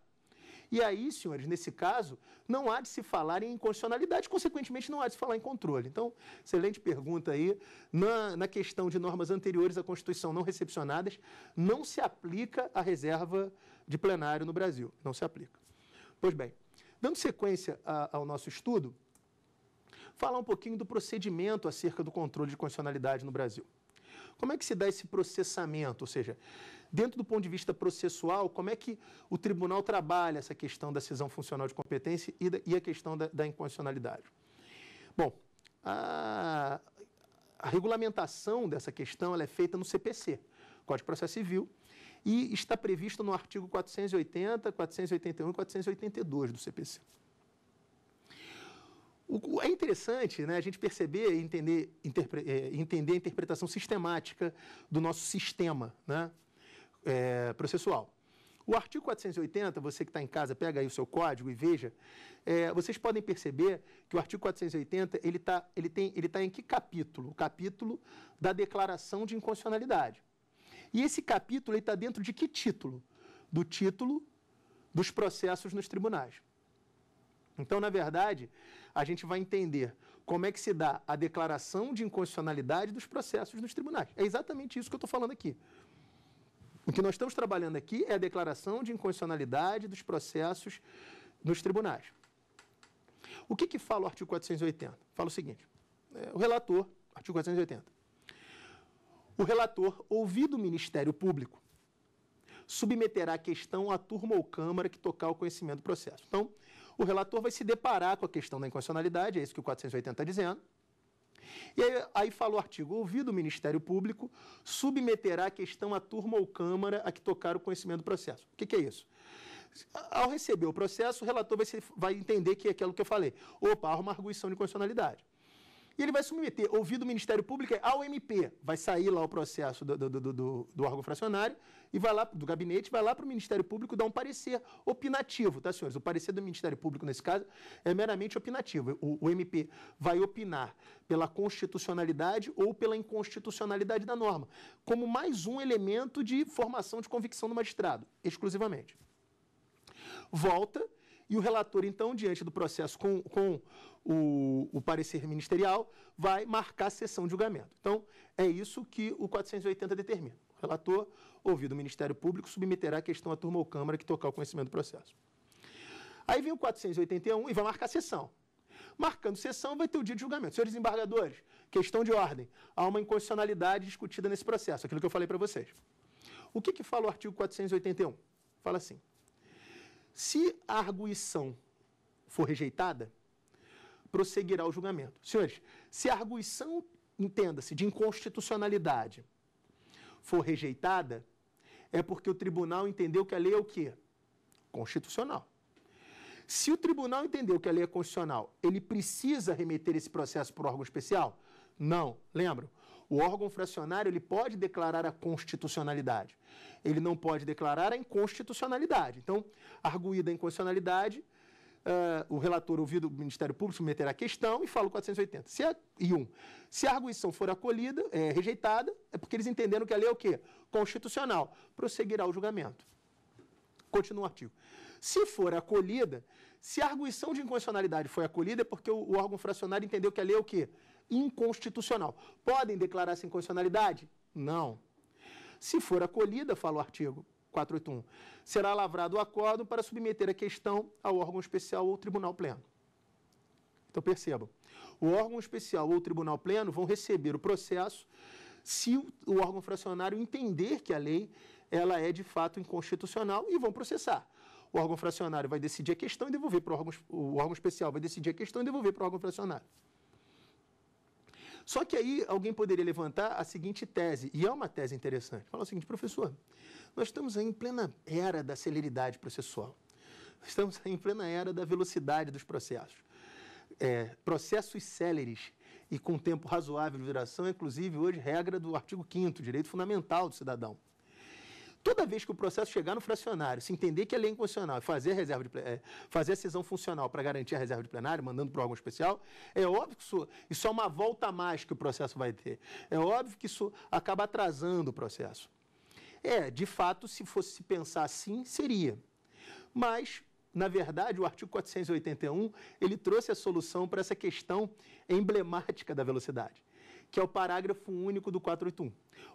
E aí, senhores, nesse caso, não há de se falar em inconstitucionalidade, consequentemente, não há de se falar em controle. Então, excelente pergunta aí. Na, na questão de normas anteriores à Constituição não recepcionadas, não se aplica a reserva de plenário no Brasil. Não se aplica. Pois bem, dando sequência a, ao nosso estudo, falar um pouquinho do procedimento acerca do controle de constitucionalidade no Brasil. Como é que se dá esse processamento? Ou seja, dentro do ponto de vista processual, como é que o tribunal trabalha essa questão da cisão funcional de competência e, da, e a questão da, da Bom, a, a regulamentação dessa questão é feita no CPC, Código de Processo Civil, e está prevista no artigo 480, 481 e 482 do CPC. O, é interessante né, a gente perceber e entender, interpre, é, entender a interpretação sistemática do nosso sistema né, é, processual. O artigo 480, você que está em casa, pega aí o seu código e veja, é, vocês podem perceber que o artigo 480 ele está ele tem, ele tá em que capítulo? O capítulo da declaração de inconstitucionalidade. E esse capítulo está dentro de que título? Do título dos processos nos tribunais. Então, na verdade, a gente vai entender como é que se dá a declaração de inconstitucionalidade dos processos nos tribunais. É exatamente isso que eu estou falando aqui. O que nós estamos trabalhando aqui é a declaração de inconstitucionalidade dos processos nos tribunais. O que, que fala o artigo 480? Fala o seguinte: é, o relator, artigo 480. O relator, ouvido o Ministério Público, submeterá a questão à turma ou Câmara que tocar o conhecimento do processo. Então, o relator vai se deparar com a questão da inconstitucionalidade, é isso que o 480 está dizendo. E aí, aí fala o artigo, ouvido o Ministério Público, submeterá a questão à turma ou Câmara a que tocar o conhecimento do processo. O que, que é isso? Ao receber o processo, o relator vai, vai entender que é aquilo que eu falei. Opa, há uma arguição de constitucionalidade. E ele vai submeter, ouvido o Ministério Público, ao MP. Vai sair lá o processo do, do, do, do órgão fracionário e vai lá, do gabinete, vai lá para o Ministério Público dar um parecer opinativo, tá, senhores? O parecer do Ministério Público, nesse caso, é meramente opinativo. O, o MP vai opinar pela constitucionalidade ou pela inconstitucionalidade da norma, como mais um elemento de formação de convicção do magistrado, exclusivamente. Volta e o relator, então, diante do processo com, com o, o, parecer ministerial, vai marcar a sessão de julgamento. Então, é isso que o 480 determina. O relator, ouvido o Ministério Público, submeterá a questão à turma ou Câmara que tocar o conhecimento do processo. Aí vem o 481 e vai marcar a sessão. Marcando sessão, vai ter o dia de julgamento. Senhores embargadores, questão de ordem. Há uma inconstitucionalidade discutida nesse processo, aquilo que eu falei para vocês. O que, que fala o artigo 481? Fala assim: se a arguição for rejeitada, prosseguirá o julgamento. Senhores, se a arguição, entenda-se, de inconstitucionalidade for rejeitada, é porque o tribunal entendeu que a lei é o quê? Constitucional. Se o tribunal entendeu que a lei é constitucional, ele precisa remeter esse processo para o órgão especial? Não. Lembram? O órgão fracionário ele pode declarar a constitucionalidade. Ele não pode declarar a inconstitucionalidade. Então, arguída a inconstitucionalidade, Uh, o relator ouvido do Ministério Público submeterá a questão e fala o 480. Se a, e um, se a arguição for acolhida, é, rejeitada, é porque eles entenderam que a lei é o quê? Constitucional. Prosseguirá o julgamento. Continua o artigo. Se for acolhida, se a arguição de inconstitucionalidade foi acolhida, é porque o, o órgão fracionário entendeu que a lei é o quê? inconstitucional. Podem declarar essa inconstitucionalidade? Não. Se for acolhida, fala o artigo 481, será lavrado o acordo para submeter a questão ao órgão especial ou tribunal pleno. Então percebam, o órgão especial ou tribunal pleno vão receber o processo se o órgão fracionário entender que a lei ela é de fato inconstitucional e vão processar. O órgão fracionário vai decidir a questão e devolver para o órgão, o órgão especial vai decidir a questão e devolver para o órgão fracionário. Só que aí alguém poderia levantar a seguinte tese, e é uma tese interessante. Fala o seguinte, professor, nós estamos em plena era da celeridade processual. Estamos em plena era da velocidade dos processos. É, processos céleres e com tempo razoável de duração, inclusive hoje regra do artigo 5 direito fundamental do cidadão. Toda vez que o processo chegar no fracionário, se entender que é lei inconstitucional e fazer, reserva de, é, fazer a cisão funcional para garantir a reserva de plenário, mandando para órgão especial, é óbvio que isso, isso é uma volta a mais que o processo vai ter. É óbvio que isso acaba atrasando o processo. É, de fato, se fosse pensar assim, seria. Mas, na verdade, o artigo 481, ele trouxe a solução para essa questão emblemática da velocidade que é o parágrafo único do 481.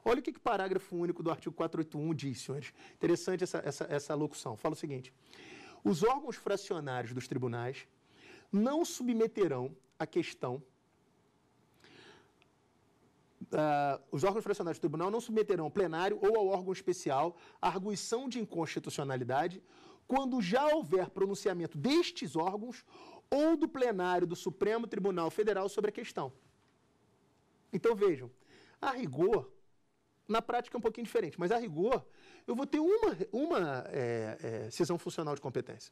Olha o que, que o parágrafo único do artigo 481 diz, senhores. Interessante essa, essa, essa locução. Fala o seguinte: os órgãos fracionários dos tribunais não submeterão a questão. Uh, os órgãos fracionários do tribunal não submeterão ao plenário ou ao órgão especial a arguição de inconstitucionalidade quando já houver pronunciamento destes órgãos ou do plenário do Supremo Tribunal Federal sobre a questão. Então vejam, a rigor, na prática é um pouquinho diferente, mas a rigor, eu vou ter uma, uma é, é, cisão funcional de competência.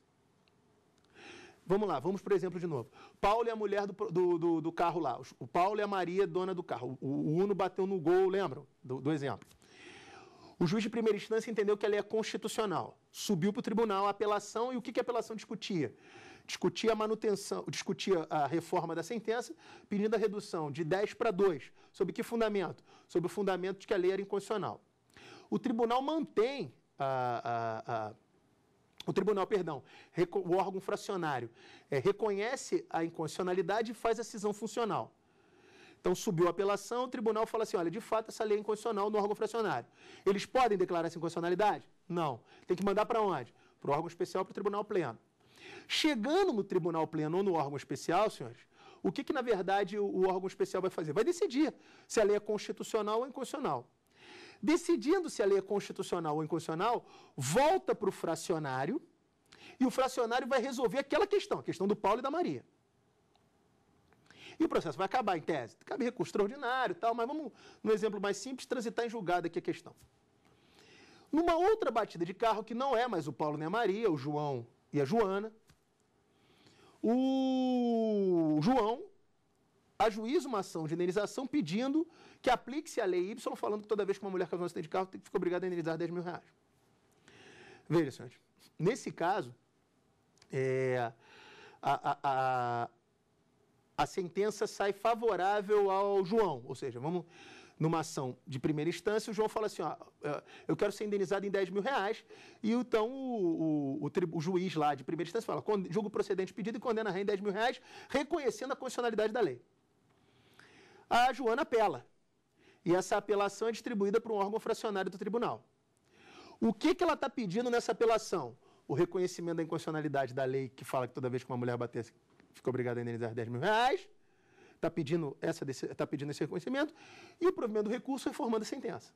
Vamos lá, vamos por exemplo de novo. Paulo é a mulher do, do, do, do carro lá. O Paulo é a Maria, dona do carro. O, o Uno bateu no gol, lembram? Do, do exemplo. O juiz de primeira instância entendeu que ela é constitucional. Subiu para o tribunal a apelação e o que, que a apelação discutia? discutia a manutenção, discutia a reforma da sentença, pedindo a redução de 10 para 2. Sob que fundamento? Sob o fundamento de que a lei era inconstitucional. O tribunal mantém a, a, a o tribunal, perdão, o órgão fracionário é, reconhece a inconstitucionalidade e faz a cisão funcional. Então subiu a apelação, o tribunal fala assim: olha, de fato essa lei é inconstitucional no órgão fracionário. Eles podem declarar essa inconstitucionalidade? Não. Tem que mandar para onde? Para o órgão especial, para o tribunal pleno. Chegando no tribunal pleno ou no órgão especial, senhores, o que, que na verdade o órgão especial vai fazer? Vai decidir se a lei é constitucional ou inconstitucional. Decidindo se a lei é constitucional ou inconstitucional, volta para o fracionário e o fracionário vai resolver aquela questão, a questão do Paulo e da Maria. E o processo vai acabar em tese. Cabe recurso extraordinário tal, mas vamos, no exemplo mais simples, transitar em julgado aqui a questão. Numa outra batida de carro, que não é mais o Paulo nem a Maria, o João e a Joana. O João ajuiza uma ação de indenização pedindo que aplique-se a lei Y, falando que toda vez que uma mulher causou um acidente de carro, tem que ficar obrigada a indenizar 10 mil reais. Veja, senhores, nesse caso, é, a, a, a, a sentença sai favorável ao João, ou seja, vamos numa ação de primeira instância, o João fala assim: ó, é, eu quero ser indenizado em 10 mil reais. E então o, o, o, tribo, o juiz lá de primeira instância fala: julgo procedente pedido e condena a rei em 10 mil reais, reconhecendo a constitucionalidade da lei. A Joana apela. E essa apelação é distribuída para um órgão fracionário do tribunal. O que, que ela está pedindo nessa apelação? O reconhecimento da inconstitucionalidade da lei que fala que toda vez que uma mulher bater, fica obrigada a indenizar 10 mil reais está pedindo, essa, tá pedindo esse reconhecimento e o provimento do recurso reformando a sentença.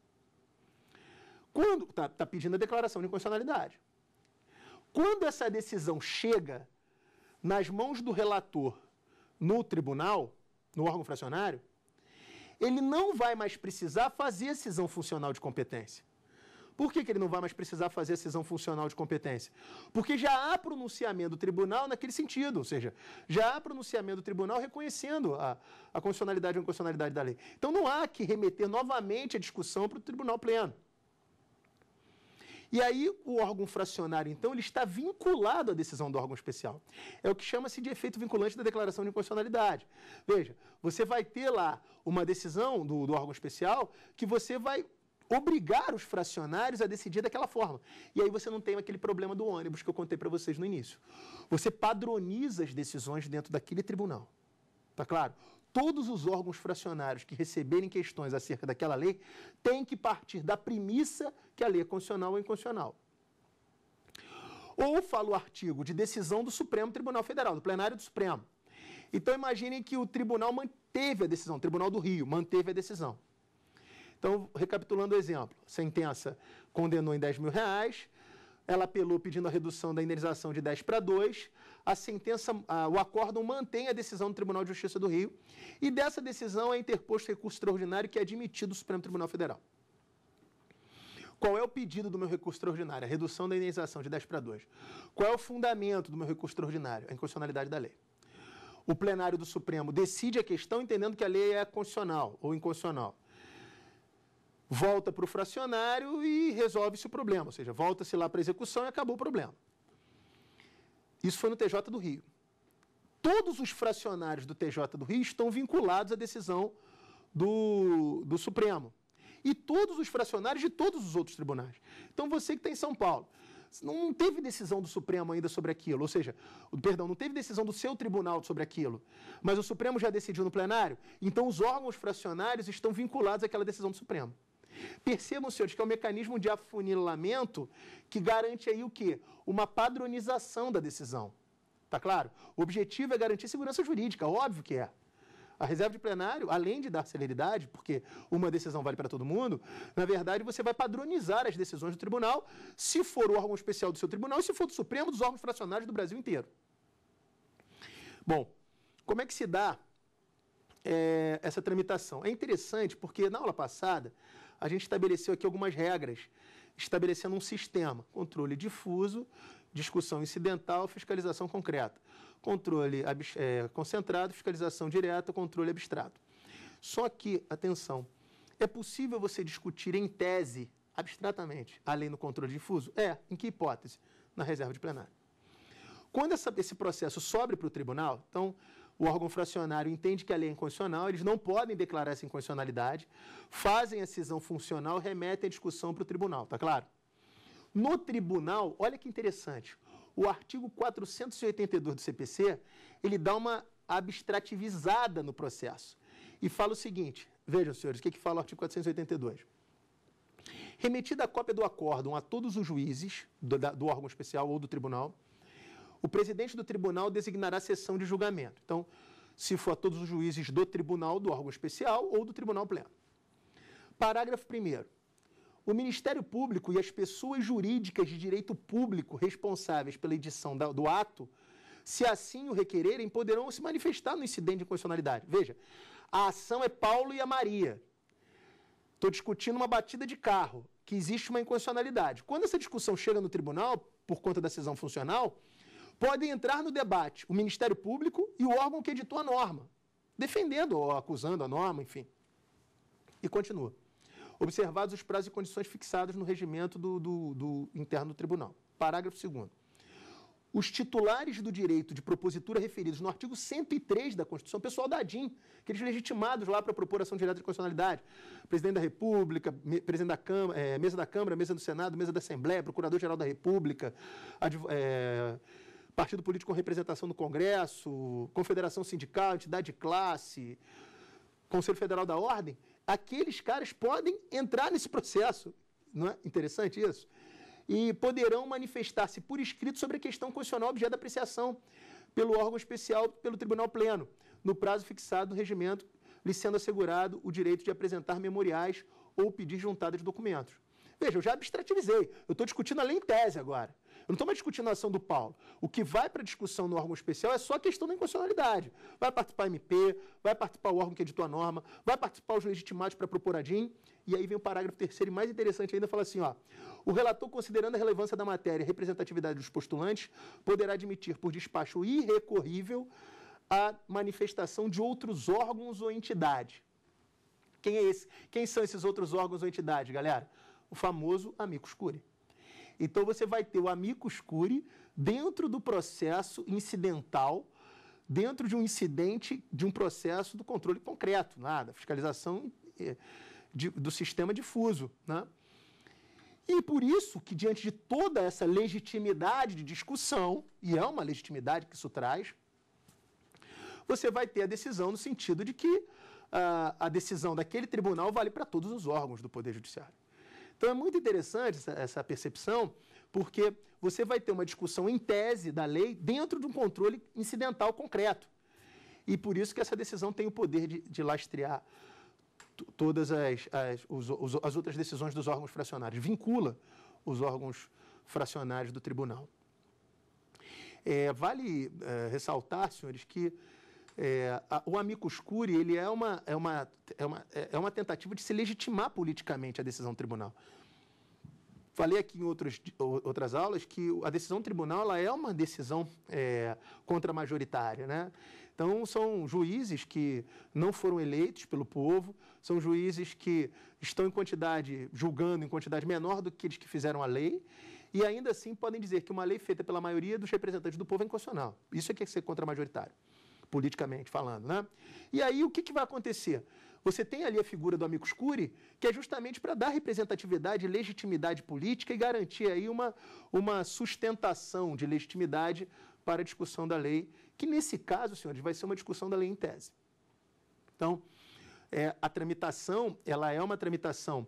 Quando está tá pedindo a declaração de inconstitucionalidade. Quando essa decisão chega nas mãos do relator no tribunal, no órgão fracionário, ele não vai mais precisar fazer a decisão funcional de competência. Por que, que ele não vai mais precisar fazer a cisão funcional de competência? Porque já há pronunciamento do tribunal naquele sentido, ou seja, já há pronunciamento do tribunal reconhecendo a, a constitucionalidade ou inconstitucionalidade da lei. Então não há que remeter novamente a discussão para o tribunal pleno. E aí o órgão fracionário, então, ele está vinculado à decisão do órgão especial. É o que chama-se de efeito vinculante da declaração de inconstitucionalidade. Veja, você vai ter lá uma decisão do, do órgão especial que você vai obrigar os fracionários a decidir daquela forma. E aí você não tem aquele problema do ônibus que eu contei para vocês no início. Você padroniza as decisões dentro daquele tribunal. Tá claro? Todos os órgãos fracionários que receberem questões acerca daquela lei têm que partir da premissa que a lei é constitucional ou inconstitucional. Ou fala o artigo de decisão do Supremo Tribunal Federal, do plenário do Supremo. Então imaginem que o tribunal manteve a decisão, o Tribunal do Rio manteve a decisão. Então, recapitulando o exemplo, sentença condenou em 10 mil reais, ela apelou pedindo a redução da indenização de 10 para 2. A sentença, a, o acórdão mantém a decisão do Tribunal de Justiça do Rio e dessa decisão é interposto recurso extraordinário que é admitido do Supremo Tribunal Federal. Qual é o pedido do meu recurso extraordinário? A redução da indenização de 10 para 2. Qual é o fundamento do meu recurso extraordinário? A inconstitucionalidade da lei. O plenário do Supremo decide a questão entendendo que a lei é constitucional ou inconstitucional volta para o fracionário e resolve-se o problema, ou seja, volta-se lá para a execução e acabou o problema. Isso foi no TJ do Rio. Todos os fracionários do TJ do Rio estão vinculados à decisão do, do Supremo. E todos os fracionários de todos os outros tribunais. Então você que está em São Paulo, não teve decisão do Supremo ainda sobre aquilo, ou seja, perdão, não teve decisão do seu tribunal sobre aquilo, mas o Supremo já decidiu no plenário, então os órgãos fracionários estão vinculados àquela decisão do Supremo. Percebam, senhores, que é um mecanismo de afunilamento que garante aí o quê? Uma padronização da decisão. Tá claro? O objetivo é garantir segurança jurídica, óbvio que é. A reserva de plenário, além de dar celeridade, porque uma decisão vale para todo mundo, na verdade você vai padronizar as decisões do tribunal, se for o órgão especial do seu tribunal e se for do Supremo, dos órgãos fracionários do Brasil inteiro. Bom, como é que se dá é, essa tramitação? É interessante porque na aula passada a gente estabeleceu aqui algumas regras, estabelecendo um sistema: controle difuso, discussão incidental, fiscalização concreta, controle é, concentrado, fiscalização direta, controle abstrato. Só que, atenção, é possível você discutir em tese, abstratamente, a lei no controle difuso? É. Em que hipótese? Na reserva de plenário. Quando essa, esse processo sobe para o tribunal, então o órgão fracionário entende que a lei é inconstitucional, eles não podem declarar essa inconstitucionalidade, fazem a cisão funcional, remetem a discussão para o tribunal, tá claro? No tribunal, olha que interessante, o artigo 482 do CPC, ele dá uma abstrativizada no processo e fala o seguinte, vejam, senhores, o que, que fala o artigo 482? Remetida a cópia do acórdão a todos os juízes do, da, do órgão especial ou do tribunal, o presidente do tribunal designará a sessão de julgamento. Então, se for a todos os juízes do tribunal, do órgão especial ou do tribunal pleno. Parágrafo 1. O Ministério Público e as pessoas jurídicas de direito público responsáveis pela edição do ato, se assim o requererem, poderão se manifestar no incidente de constitucionalidade. Veja, a ação é Paulo e a Maria. Estou discutindo uma batida de carro, que existe uma inconstitucionalidade. Quando essa discussão chega no tribunal, por conta da cisão funcional, podem entrar no debate o Ministério Público e o órgão que editou a norma, defendendo ou acusando a norma, enfim. E continua. Observados os prazos e condições fixados no regimento do, do, do interno do tribunal. Parágrafo 2. Os titulares do direito de propositura referidos no artigo 103 da Constituição, pessoal da ADIM, aqueles legitimados lá para propor ação direta de constitucionalidade, presidente da República, presidente da Câmara, é, eh, mesa da Câmara, mesa do Senado, mesa da Assembleia, procurador-geral da República, adv, é, partido político com representação no Congresso, confederação sindical, entidade de classe, Conselho Federal da Ordem, aqueles caras podem entrar nesse processo. Não é interessante isso? E poderão manifestar-se por escrito sobre a questão constitucional objeto da apreciação pelo órgão especial, pelo Tribunal Pleno, no prazo fixado no regimento, lhe sendo assegurado o direito de apresentar memoriais ou pedir juntada de documentos. Veja, eu já abstrativizei, eu estou discutindo a lei em tese agora. Eu não estou mais discutindo a ação do Paulo. O que vai para discussão no órgão especial é só a questão da inconstitucionalidade. Vai participar a MP, vai participar o órgão que editou a norma, vai participar os legitimados para propor a DIN. E aí vem o parágrafo terceiro e mais interessante ainda, fala assim, ó. O relator, considerando a relevância da matéria e representatividade dos postulantes, poderá admitir por despacho irrecorrível a manifestação de outros órgãos ou entidade. Quem é esse? Quem são esses outros órgãos ou entidades, galera? O famoso amicus curiae. Então você vai ter o amigo curi dentro do processo incidental, dentro de um incidente, de um processo do controle concreto, nada, fiscalização eh, de, do sistema difuso, né? E por isso que, diante de toda essa legitimidade de discussão, e é uma legitimidade que isso traz, você vai ter a decisão no sentido de que uh, a decisão daquele tribunal vale para todos os órgãos do Poder Judiciário. Então é muito interessante essa, essa percepção, porque você vai ter uma discussão em tese da lei dentro de um controle incidental concreto. E por isso que essa decisão tem o poder de, de lastrear todas as, as, os, os, as outras decisões dos órgãos fracionários, vincula os órgãos fracionários do tribunal. É, vale é, ressaltar, senhores, que é, a, o amigo curi ele é uma, é, uma, é, uma, é, é uma tentativa de se legitimar politicamente a decisão do tribunal. Falei aqui em outros, outras aulas que a decisão do tribunal ela é uma decisão é, contra-majoritária. Né? Então, são juízes que não foram eleitos pelo povo, são juízes que estão em quantidade, julgando em quantidade menor do que eles que fizeram a lei, e ainda assim podem dizer que uma lei feita pela maioria dos representantes do povo é inconstitucional. Isso é que é ser contra-majoritário politicamente falando, né? E aí o que, que vai acontecer? Você tem ali a figura do amicus curiae, que é justamente para dar representatividade, legitimidade política e garantir aí uma, uma sustentação de legitimidade para a discussão da lei, que nesse caso, senhores, vai ser uma discussão da lei em tese. Então, é, a tramitação, ela é uma tramitação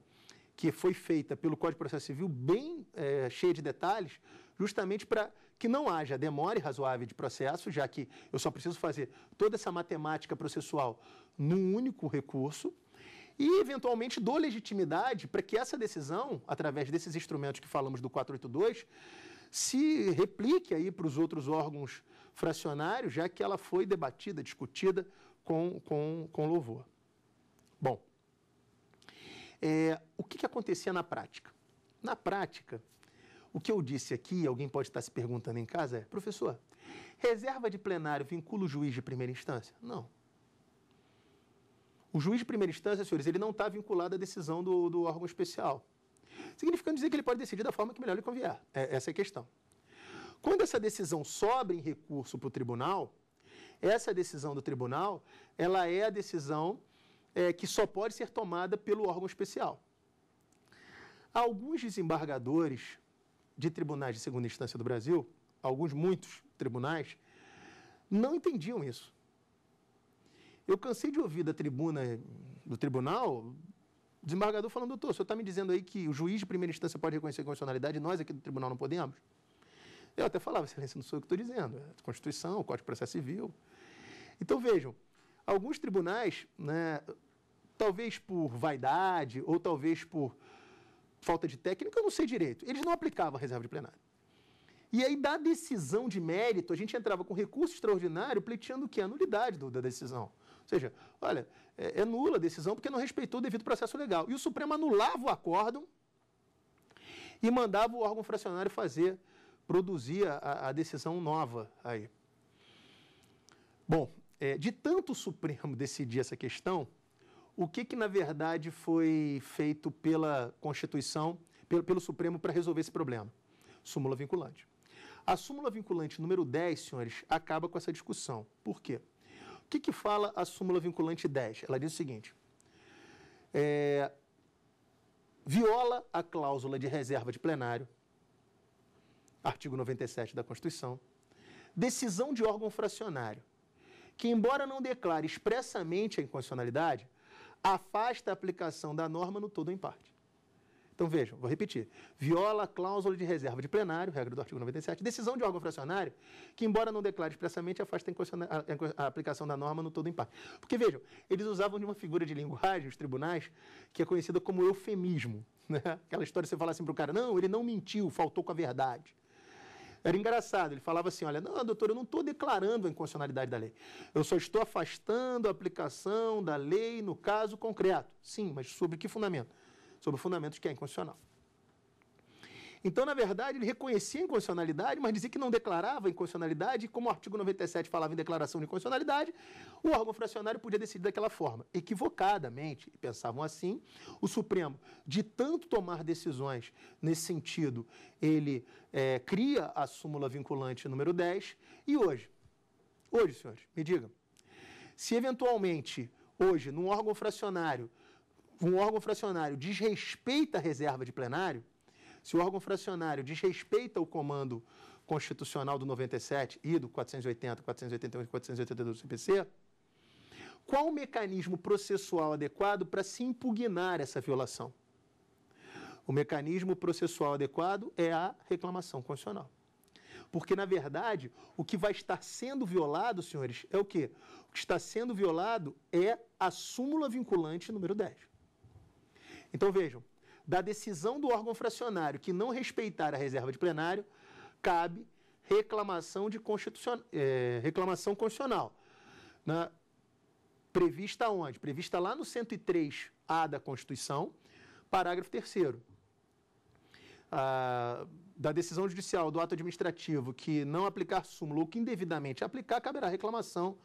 que foi feita pelo Código de Processo Civil bem é, cheia de detalhes, justamente para que não haja demora razoável de processo, já que eu só preciso fazer toda essa matemática processual num único recurso, e eventualmente dou legitimidade para que essa decisão, através desses instrumentos que falamos do 482, se replique aí para os outros órgãos fracionários, já que ela foi debatida, discutida com, com, com louvor. Bom, é, o que, que acontecia na prática? Na prática, o que eu disse aqui, alguém pode estar se perguntando em casa, é: professor, reserva de plenário vincula o juiz de primeira instância? Não. O juiz de primeira instância, senhores, ele não está vinculado à decisão do, do, órgão especial. Significando dizer que ele pode decidir da forma que melhor lhe convier. É, essa é a questão. Quando essa decisão sobra em recurso para o tribunal, essa decisão do tribunal, ela é a decisão é, que só pode ser tomada pelo órgão especial. Alguns desembargadores de tribunais de segunda instância do Brasil, alguns, muitos tribunais, não entendiam isso. Eu cansei de ouvir da tribuna, do tribunal, desembargador falando, doutor, o senhor está me dizendo aí que o juiz de primeira instância pode reconhecer a constitucionalidade e nós aqui do tribunal não podemos? Eu até falava, excelência, não sou eu que estou dizendo, é a Constituição, o Código de Processo Civil. Então, vejam, alguns tribunais, né, talvez por vaidade ou talvez por falta de técnica, eu não sei direito. Eles não aplicavam a reserva de plenário. E aí, da decisão de mérito, a gente entrava com recurso extraordinário, pleiteando o quê? A nulidade do, da decisão. Ou seja, olha, é, é, nula a decisão porque não respeitou o devido processo legal. E o Supremo anulava o acórdão e mandava o órgão fracionário fazer, produzir a, a decisão nova aí. Bom, é, de tanto o Supremo decidir essa questão, o que, que na verdade foi feito pela Constituição, pelo, pelo Supremo, para resolver esse problema? Súmula vinculante. A súmula vinculante número 10, senhores, acaba com essa discussão. Por quê? O que, que fala a súmula vinculante 10? Ela diz o seguinte: é, viola a cláusula de reserva de plenário, artigo 97 da Constituição, decisão de órgão fracionário, que, embora não declare expressamente a inconstitucionalidade, afasta a aplicação da norma no todo ou em parte. Então vejam, vou repetir. Viola a cláusula de reserva de plenário, regra do artigo 97, decisão de órgão fracionário, que embora não declare expressamente, afasta a, aplicação da norma no todo ou em parte. Porque vejam, eles usavam de uma figura de linguagem, os tribunais, que é conhecida como eufemismo. Né? Aquela história, de você falar assim para o cara, não, ele não mentiu, faltou com a verdade. Era engraçado, ele falava assim: olha, não, doutor, eu não estou declarando a inconstitucionalidade da lei. Eu só estou afastando a aplicação da lei no caso concreto. Sim, mas sobre que fundamento? Sobre fundamento que é inconstitucional. Então, na verdade, ele reconhecia a inconstitucionalidade, mas dizia que não declarava a inconstitucionalidade, e como o artigo 97 falava em declaração de inconstitucionalidade, o órgão fracionário podia decidir daquela forma. Equivocadamente, pensavam assim, o Supremo, de tanto tomar decisões nesse sentido, ele é, cria a súmula vinculante número 10, e hoje, hoje, senhores, me digam, se eventualmente, hoje, num órgão fracionário, um órgão fracionário desrespeita a reserva de plenário, se o órgão fracionário desrespeita o comando constitucional do 97 e do 480, 481 e 482 do CPC, qual o mecanismo processual adequado para se impugnar essa violação? O mecanismo processual adequado é a reclamação constitucional. Porque, na verdade, o que vai estar sendo violado, senhores, é o quê? O que está sendo violado é a súmula vinculante número 10. Então, vejam, da decisão do órgão fracionário que não respeitar a reserva de plenário, cabe reclamação, de É, reclamação constitucional. Na... Né? Prevista onde? Prevista lá no 103A da Constituição, parágrafo 3 ah, da decisão judicial do ato administrativo que não aplicar súmula ou que indevidamente aplicar, caberá reclamação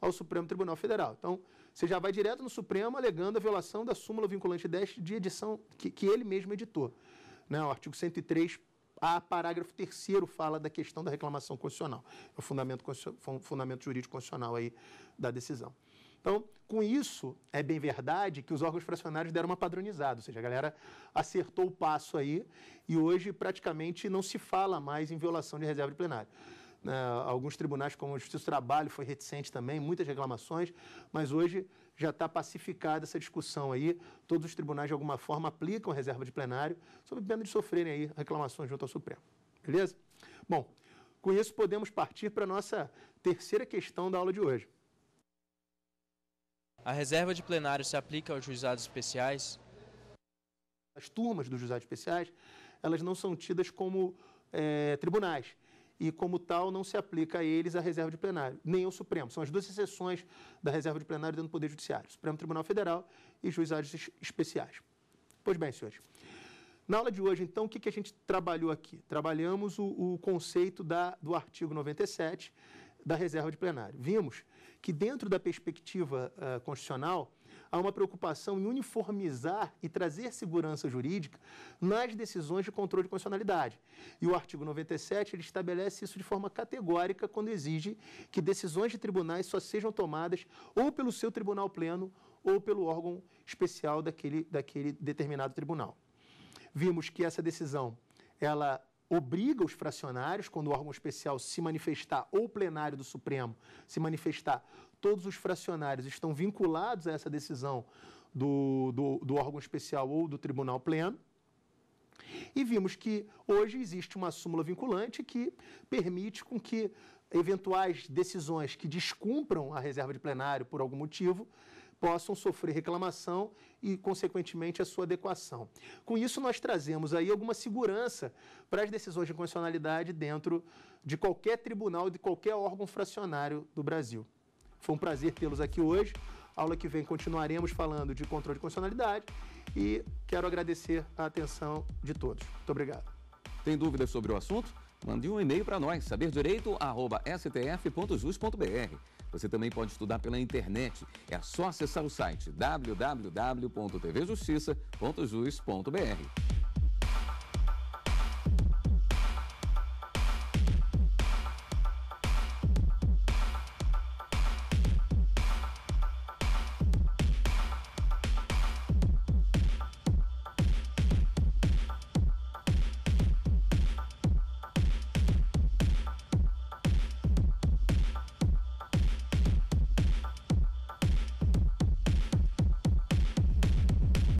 ao Supremo Tribunal Federal. Então, você já vai direto no Supremo alegando a violação da súmula vinculante 10 de edição que, que ele mesmo editou. Né? O artigo 103, a parágrafo 3 fala da questão da reclamação constitucional. É o fundamento, fundamento jurídico constitucional aí da decisão. Então, com isso, é bem verdade que os órgãos fracionários deram uma padronizada, ou seja, a galera acertou o passo aí e hoje praticamente não se fala mais em violação de reserva de plenário. Né, alguns tribunais, como o Justiça do Trabalho, foi reticente também, muitas reclamações, mas hoje já está pacificada essa discussão aí. Todos os tribunais, de alguma forma, aplicam a reserva de plenário, sob pena de sofrerem aí reclamações junto ao Supremo. Beleza? Bom, com isso podemos partir para a nossa terceira questão da aula de hoje. A reserva de plenário se aplica aos juizados especiais? As turmas dos juizados especiais, elas não são tidas como é, tribunais e, como tal, não se aplica a eles a reserva de plenário, nem ao Supremo. São as duas exceções da reserva de plenário dentro do Poder Judiciário, Supremo Tribunal Federal e juizados especiais. Pois bem, senhores, na aula de hoje, então, o que, que a gente trabalhou aqui? Trabalhamos o, o conceito da, do artigo 97 da reserva de plenário. Vimos que, dentro da perspectiva uh, constitucional, há uma preocupação em uniformizar e trazer segurança jurídica nas decisões de controle de constitucionalidade. E o artigo 97 ele estabelece isso de forma categórica quando exige que decisões de tribunais só sejam tomadas ou pelo seu tribunal pleno ou pelo órgão especial daquele, daquele determinado tribunal. Vimos que essa decisão ela obriga os fracionários, quando o órgão especial se manifestar, ou o plenário do Supremo se manifestar todos os fracionários estão vinculados a essa decisão do, do, do órgão especial ou do tribunal pleno. E vimos que hoje existe uma súmula vinculante que permite com que eventuais decisões que descumpram a reserva de plenário por algum motivo possam sofrer reclamação e, consequentemente, a sua adequação. Com isso, nós trazemos aí alguma segurança para as decisões de condicionalidade dentro de qualquer tribunal, de qualquer órgão fracionário do Brasil. Foi um prazer tê-los aqui hoje. Aula que vem continuaremos falando de controle de condicionalidade e quero agradecer a atenção de todos. Muito obrigado. Tem dúvidas sobre o assunto? Mande um e-mail para nós, saberdireito@stf.jus.br. Você também pode estudar pela internet. É só acessar o site www.tvjustiça.jus.br.